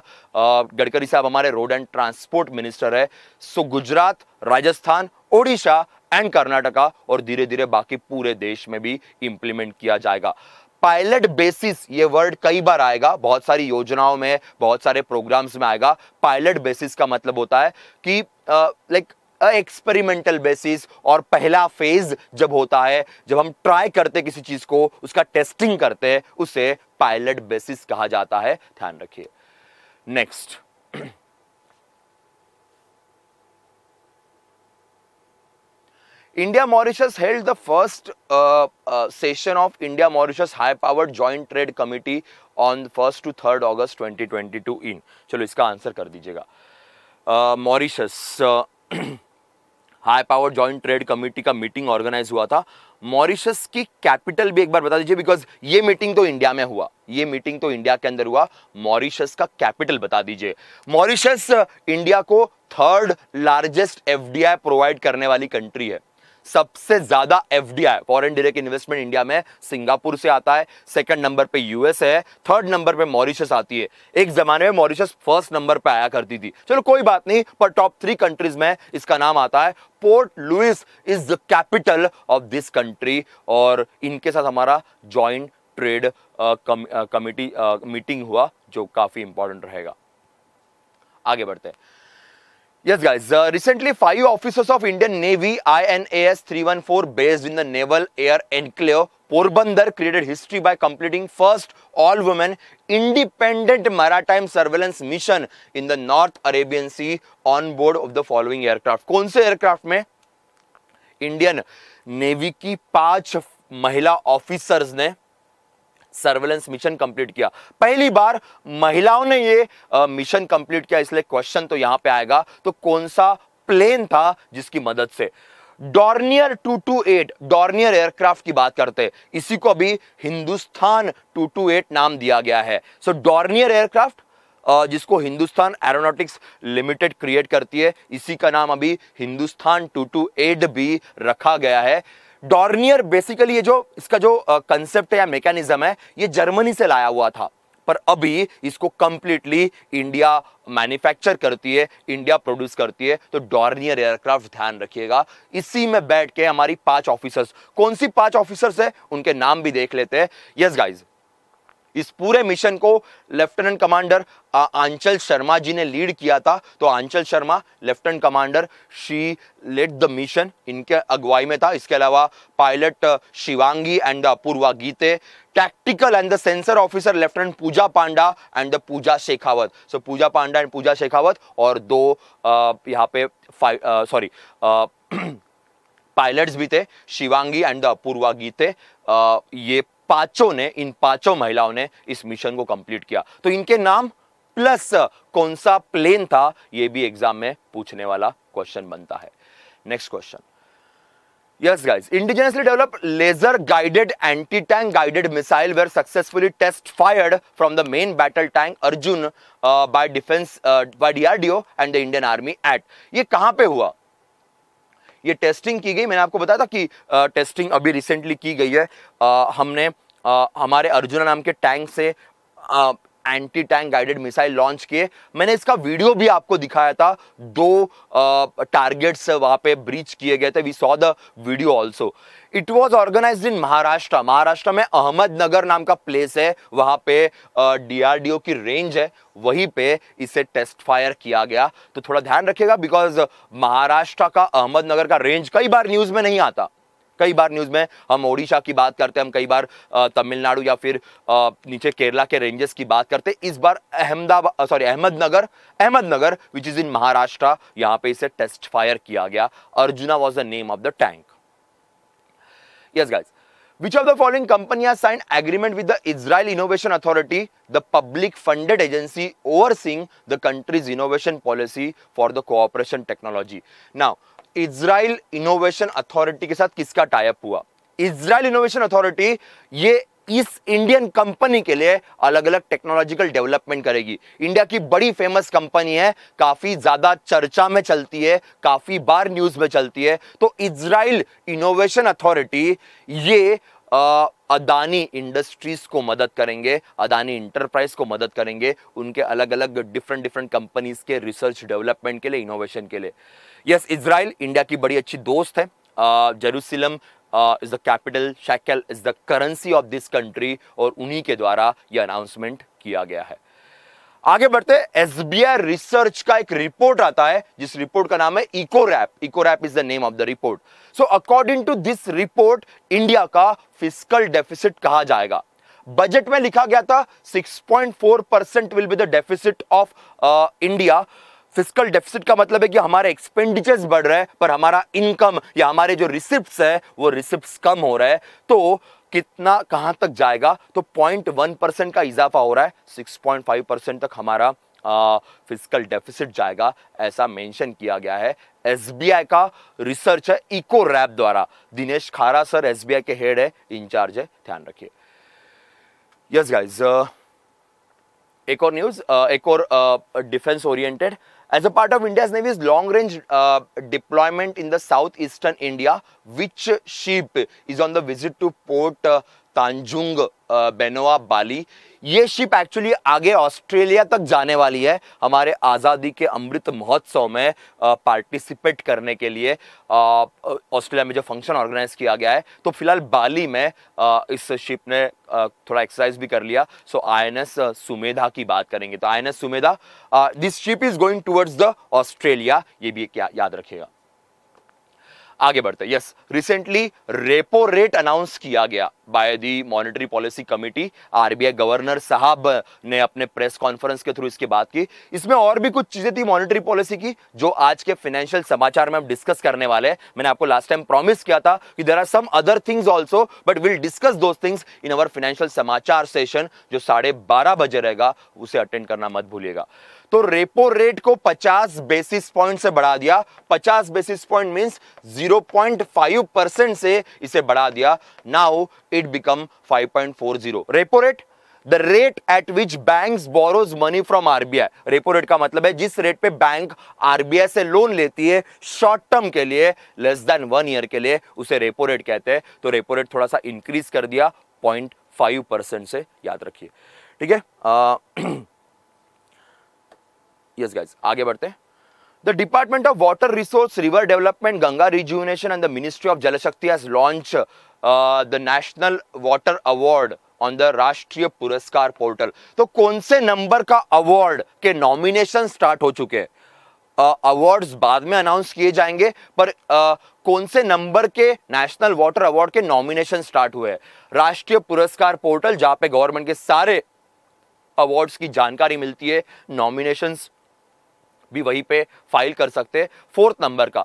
गडकरी साहब हमारे रोड एंड ट्रांसपोर्ट मिनिस्टर है सो गुजरात राजस्थान ओडिशा एंड कर्नाटका और धीरे धीरे बाकी पूरे देश में भी इंप्लीमेंट किया जाएगा पायलट बेसिस ये वर्ड कई बार आएगा बहुत सारी योजनाओं में बहुत सारे प्रोग्राम्स में आएगा पायलट बेसिस का मतलब होता है कि लाइक एक्सपेरिमेंटल बेसिस और पहला फेज जब होता है जब हम ट्राई करते किसी चीज़ को उसका टेस्टिंग करते हैं उसे पायलट बेसिस कहा जाता है ध्यान रखिए next India Mauritius held the first session of India Mauritius high Mauritius joint trade committee on Committee on 1st to 3rd 2022 in चलो इसका आंसर कर दीजिएगा Mauritius high power joint trade committee का मीटिंग ऑर्गेनाइज हुआ था मॉरिशस की capital भी एक बार बता दीजिए बिकॉज ये मीटिंग तो इंडिया में हुआ ये मीटिंग तो इंडिया के अंदर हुआ मॉरिशस का कैपिटल बता दीजिए मॉरिशस इंडिया uh, को थर्ड लार्जेस्ट एफडीआई प्रोवाइड करने वाली कंट्री है सबसे ज्यादा F D I foreign direct investment India में सिंगापुर से आता है सेकंड नंबर पे यूएस है थर्ड नंबर पे मॉरिशस आती है एक जमाने में मॉरिशस फर्स्ट नंबर पे आया करती थी चलो कोई बात नहीं पर टॉप थ्री कंट्रीज में इसका नाम आता है Port Louis is the capital of this country और इनके साथ हमारा ज्वाइंट ट्रेड कमिटी मीटिंग हुआ जो काफी इंपॉर्टेंट रहेगा आगे बढ़ते हैं Yes guys, uh, recently five officers of Indian Navy INAS 314 based in the Naval Air Enclave Porbandar created history by completing first all-women independent maritime surveillance mission in the North Arabian Sea on board of the following aircraft. कौन से aircraft में Indian navy की पांच महिला officers ने surveillance mission complete किया पहली बार महिलाओं ने ये मिशन कंप्लीट किया इसलिए क्वेश्चन तो यहां पे आएगा तो कौन सा प्लेन था जिसकी मदद से डॉर्नियर 228 डॉर्नियर एयरक्राफ्ट की बात करते हैं इसी को अभी हिंदुस्तान 228 नाम दिया गया है सो डॉर्नियर एयरक्राफ्ट जिसको हिंदुस्तान एरोनॉटिक्स लिमिटेड क्रिएट करती है इसी का नाम अभी हिंदुस्तान 228 भी रखा गया है डॉर्नियर बेसिकली ये जो इसका जो कंसेप्ट है या मेकेनिज्म है ये जर्मनी से लाया हुआ था पर अभी इसको कंप्लीटली इंडिया मैन्युफैक्चर करती है इंडिया प्रोड्यूस करती है तो डॉर्नियर एयरक्राफ्ट ध्यान रखिएगा इसी में बैठ के हमारी पांच ऑफिसर्स कौन सी पांच ऑफिसर्स है उनके नाम भी देख लेते हैं यस गाइज इस पूरे मिशन को लेफ्टिनेंट कमांडर आंचल शर्मा जी ने लीड किया था तो Anchal Sharma lieutenant commander she led the mission इनके अगुवाई में था इसके अलावा pilot uh, Shivangi and Apoorva Geete and the sensor officer lieutenant Pooja Panda and the Pooja Shekhawat so So Pooja Panda and Pooja Shekhawat और दो uh, यहाँ पे सॉरी पायलट्स uh, भी थे शिवांगी एंड अपूर्वा गीते ये पांचों ने इन पांचों महिलाओं ने इस मिशन को कंप्लीट किया तो इनके नाम प्लस कौन सा प्लेन था यह भी एग्जाम में पूछने वाला क्वेश्चन बनता है next question yes guys indigenously develop laser guided anti tank guided missile were successfully test fired from the main battle tank Arjun by defence by DRDO and the Indian army at ये कहां पे हुआ ये testing की गई मैंने आपको बताया था कि आ, टेस्टिंग अभी रिसेंटली की गई है आ, हमने आ, हमारे अर्जुना नाम के टैंक से anti tank guided missile launch किए मैंने इसका वीडियो भी आपको दिखाया था दो टारगेट्स वहाँ पे ब्रीच किए गए थे we saw the video also it was organise in Maharashtra Maharashtra में अहमदनगर नाम का प्लेस है वहाँ पे डीआरडीओ की रेंज है वहीं पे इसे टेस्ट फायर किया गया तो थोड़ा ध्यान रखिएगा बिकॉज महाराष्ट्र का अहमदनगर का रेंज कई बार न्यूज़ में नहीं आता कई बार न्यूज़ में हम ओडिशा की बात करते हैं हम कई बार तमिलनाडु या फिर नीचे केरला के रेंजेस की बात करते हैं इस बार Ahmedabad sorry Ahmednagar Ahmednagar which is in Maharashtra यहाँ पे इसे टेस्ट फायर किया गया Arjuna was the name of the tank yes guys which of the following company has signed agreement with the israel innovation authority the public funded agency overseeing the country's innovation policy for the cooperation technology now Israel innovation authority के साथ किसका type हुआ Israel innovation authority ये इस Indian company के लिए अलग अलग टेक्नोलॉजिकल डेवलपमेंट करेगी इंडिया की बड़ी फेमस कंपनी है काफी ज्यादा चर्चा में चलती है काफी बार न्यूज में चलती है तो इसराइल इनोवेशन अथॉरिटी ये अदानी इंडस्ट्रीज़ को मदद करेंगे अदानी इंटरप्राइज को मदद करेंगे उनके अलग अलग डिफरेंट डिफरेंट कंपनीज़ के रिसर्च डेवलपमेंट के लिए इनोवेशन के लिए यस इसराइल इंडिया की बड़ी अच्छी दोस्त है Jerusalem is the capital shekel is the currency of this country और उन्हीं के द्वारा ये अनाउंसमेंट किया गया है आगे बढ़ते एस बी आई रिसर्च का एक रिपोर्ट आता है जिस रिपोर्ट का नाम है eco wrap eco wrap is the name of the report so according to this report India का फिजिकल डेफिसिट कहा जाएगा बजट में लिखा गया था 6.4 percent will be the deficit of India physical deficit का मतलब है कि हमारे एक्सपेंडिचर्स बढ़ रहे हैं पर हमारा इनकम या हमारे जो रिसिप्ट है वो रिसिप्ट कम हो रहे हैं तो कितना कहां तक जाएगा तो पॉइंट वन परसेंट का इजाफा हो रहा है सिक्स पॉइंट फाइव परसेंट तक हमारा फिजिकल डेफिसिट जाएगा ऐसा मेंशन किया गया है एसबीआई का रिसर्च है इको रैप द्वारा दिनेश खारा सर एसबीआई के हेड है इंचार्ज है ध्यान रखिए यस गाइस एक और न्यूज़ एक और defence oriented As a part of India's Navy's long-range uh, deployment in the southeastern India, which ship is on the visit to port uh, Tanjung Benoa Bali ये ship actually आगे Australia तक जाने वाली है हमारे आज़ादी के अमृत महोत्सव में पार्टिसिपेट करने के लिए ऑस्ट्रेलिया में जो फंक्शन ऑर्गेनाइज किया गया है तो फिलहाल बाली में आ, इस शिप ने आ, थोड़ा एक्सरसाइज भी कर लिया so I N S Sumedha की बात करेंगे तो I N S Sumedha this ship is going towards the Australia ये भी क्या याद रखेगा आगे बढ़ते yes recently repo rate announce किया गया by the monetary policy committee RBI governor साहब ने अपने प्रेस कॉन्फ्रेंस के थ्रू इसकी बात की इसमें और भी कुछ चीजें थी मॉनेटरी पॉलिसी की जो आज के फाइनेंशियल समाचार में हम डिस्कस करने वाले हैं मैंने आपको लास्ट टाइम प्रॉमिस किया था कि there are some other things also but will discuss दो things in our financial samachar session जो साढ़े बारह बजे रहेगा उसे अटेंड करना मत भूलिएगा तो रेपो रेट को 50 बेसिस पॉइंट से बढ़ा दिया 50 बेसिस पॉइंट मींस 0.5 परसेंट से इसे बढ़ा दिया now it become 5.40 repo rate the rate at which bank borrows money from RBI repo rate का मतलब है जिस रेट पे बैंक आरबीआई से लोन लेती है शॉर्ट टर्म के लिए लेस देन वन ईयर के लिए उसे रेपो रेट कहते हैं तो रेपो रेट थोड़ा सा इंक्रीज कर दिया पॉइंट फाइव परसेंट से याद रखिए ठीक है यस गाइस आगे बढ़ते हैं the department of water resource river development Ganga rejuvenation and the ministry of Jal Shakti has launch the national water award on the Rashtriya Puraskar portal तो कौन से नंबर का अवार्ड के नॉमिनेशन स्टार्ट हो चुके हैं अवार्ड्स uh, बाद में अनाउंस किए जाएंगे पर uh, कौन से नंबर के नेशनल वाटर अवार्ड के नॉमिनेशन स्टार्ट हुए राष्ट्रीय पुरस्कार पोर्टल जहां पे गवर्नमेंट के सारे अवार्ड्स की जानकारी मिलती है नॉमिनेशंस भी वहीं पे फाइल कर सकते हैं फोर्थ नंबर का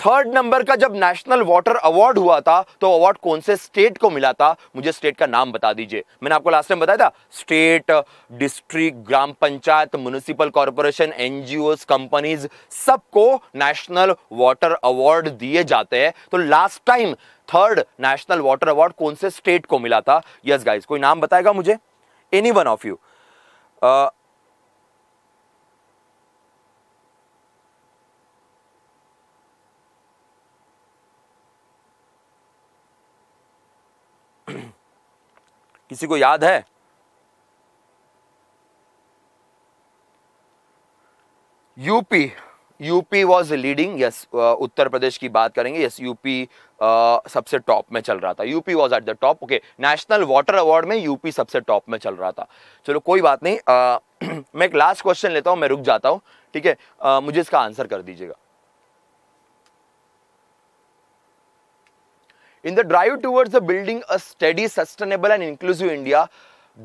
थर्ड नंबर का जब नेशनल वाटर अवार्ड हुआ था तो अवार्ड कौन से स्टेट को मिला था मुझे स्टेट का नाम बता दीजिए मैंने आपको लास्ट टाइम बताया था state district gram panchayat municipal corporation NGO companies सबको नेशनल वाटर अवार्ड दिए जाते हैं तो last time third national water award कौन से स्टेट को मिला था यस yes, गाइज कोई नाम बताएगा मुझे एनी वन ऑफ यू किसी को याद है UP UP was leading yes Uttar Pradesh की बात करेंगे यस यूपी uh, सबसे टॉप में चल रहा था UP was at the top okay national water award में यूपी सबसे टॉप में चल रहा था चलो कोई बात नहीं uh, मैं एक लास्ट क्वेश्चन लेता हूं मैं रुक जाता हूँ ठीक है uh, मुझे इसका आंसर कर दीजिएगा In the drive towards the building a steady, sustainable and inclusive India,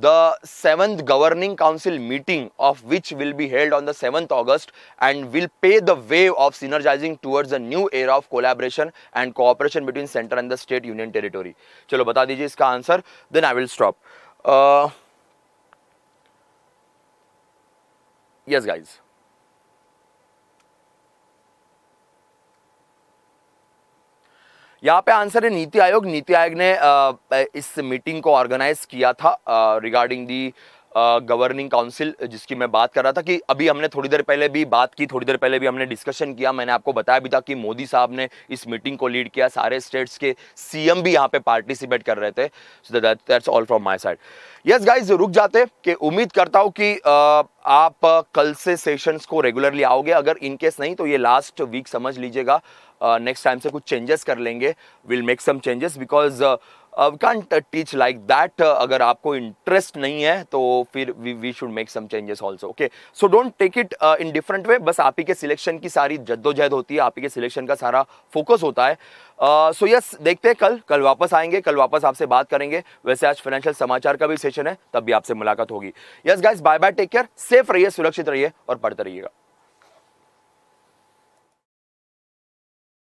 the seventh Governing Council meeting of which will be held on the 7th August and will pay the way of synergizing towards a new era of collaboration and cooperation between center and the state union territory. chalo bata dijiye iska answer then i will stop uh yes guys यहाँ पे answer है नीति आयोग नीति आयोग ने इस meeting को ऑर्गेनाइज किया था रिगार्डिंग दी गवर्निंग काउंसिल जिसकी मैं बात कर रहा था कि अभी हमने थोड़ी देर पहले भी बात की थोड़ी देर पहले भी हमने डिस्कशन किया मैंने आपको बताया भी था कि मोदी साहब ने इस मीटिंग को लीड किया सारे स्टेट्स के सीएम भी यहाँ पे पार्टिसिपेट कर रहे थे so that's all from my side yes guys रुक जाते कि उम्मीद करता हूँ कि uh, आप कल से सेशंस को रेगुलरली आओगे अगर इनकेस नहीं तो ये लास्ट वीक समझ लीजिएगा नेक्स्ट टाइम से कुछ चेंजेस कर लेंगे will make some changes because can't teach like that अगर आपको इंटरेस्ट नहीं है तो फिर we should make some changes also okay so don't take it in different way बस आप ही के सिलेक्शन की सारी जद्दोजहद होती है आप ही के सिलेक्शन का सारा फोकस होता है so uh, yes so yes, देखते हैं कल कल वापस आएंगे कल वापस आपसे बात करेंगे वैसे आज फाइनेंशियल समाचार का भी सेशन है तब भी आपसे मुलाकात होगी yes guys bye bye take care safe रहिए सुरक्षित रहिए और पढ़ते रहिएगा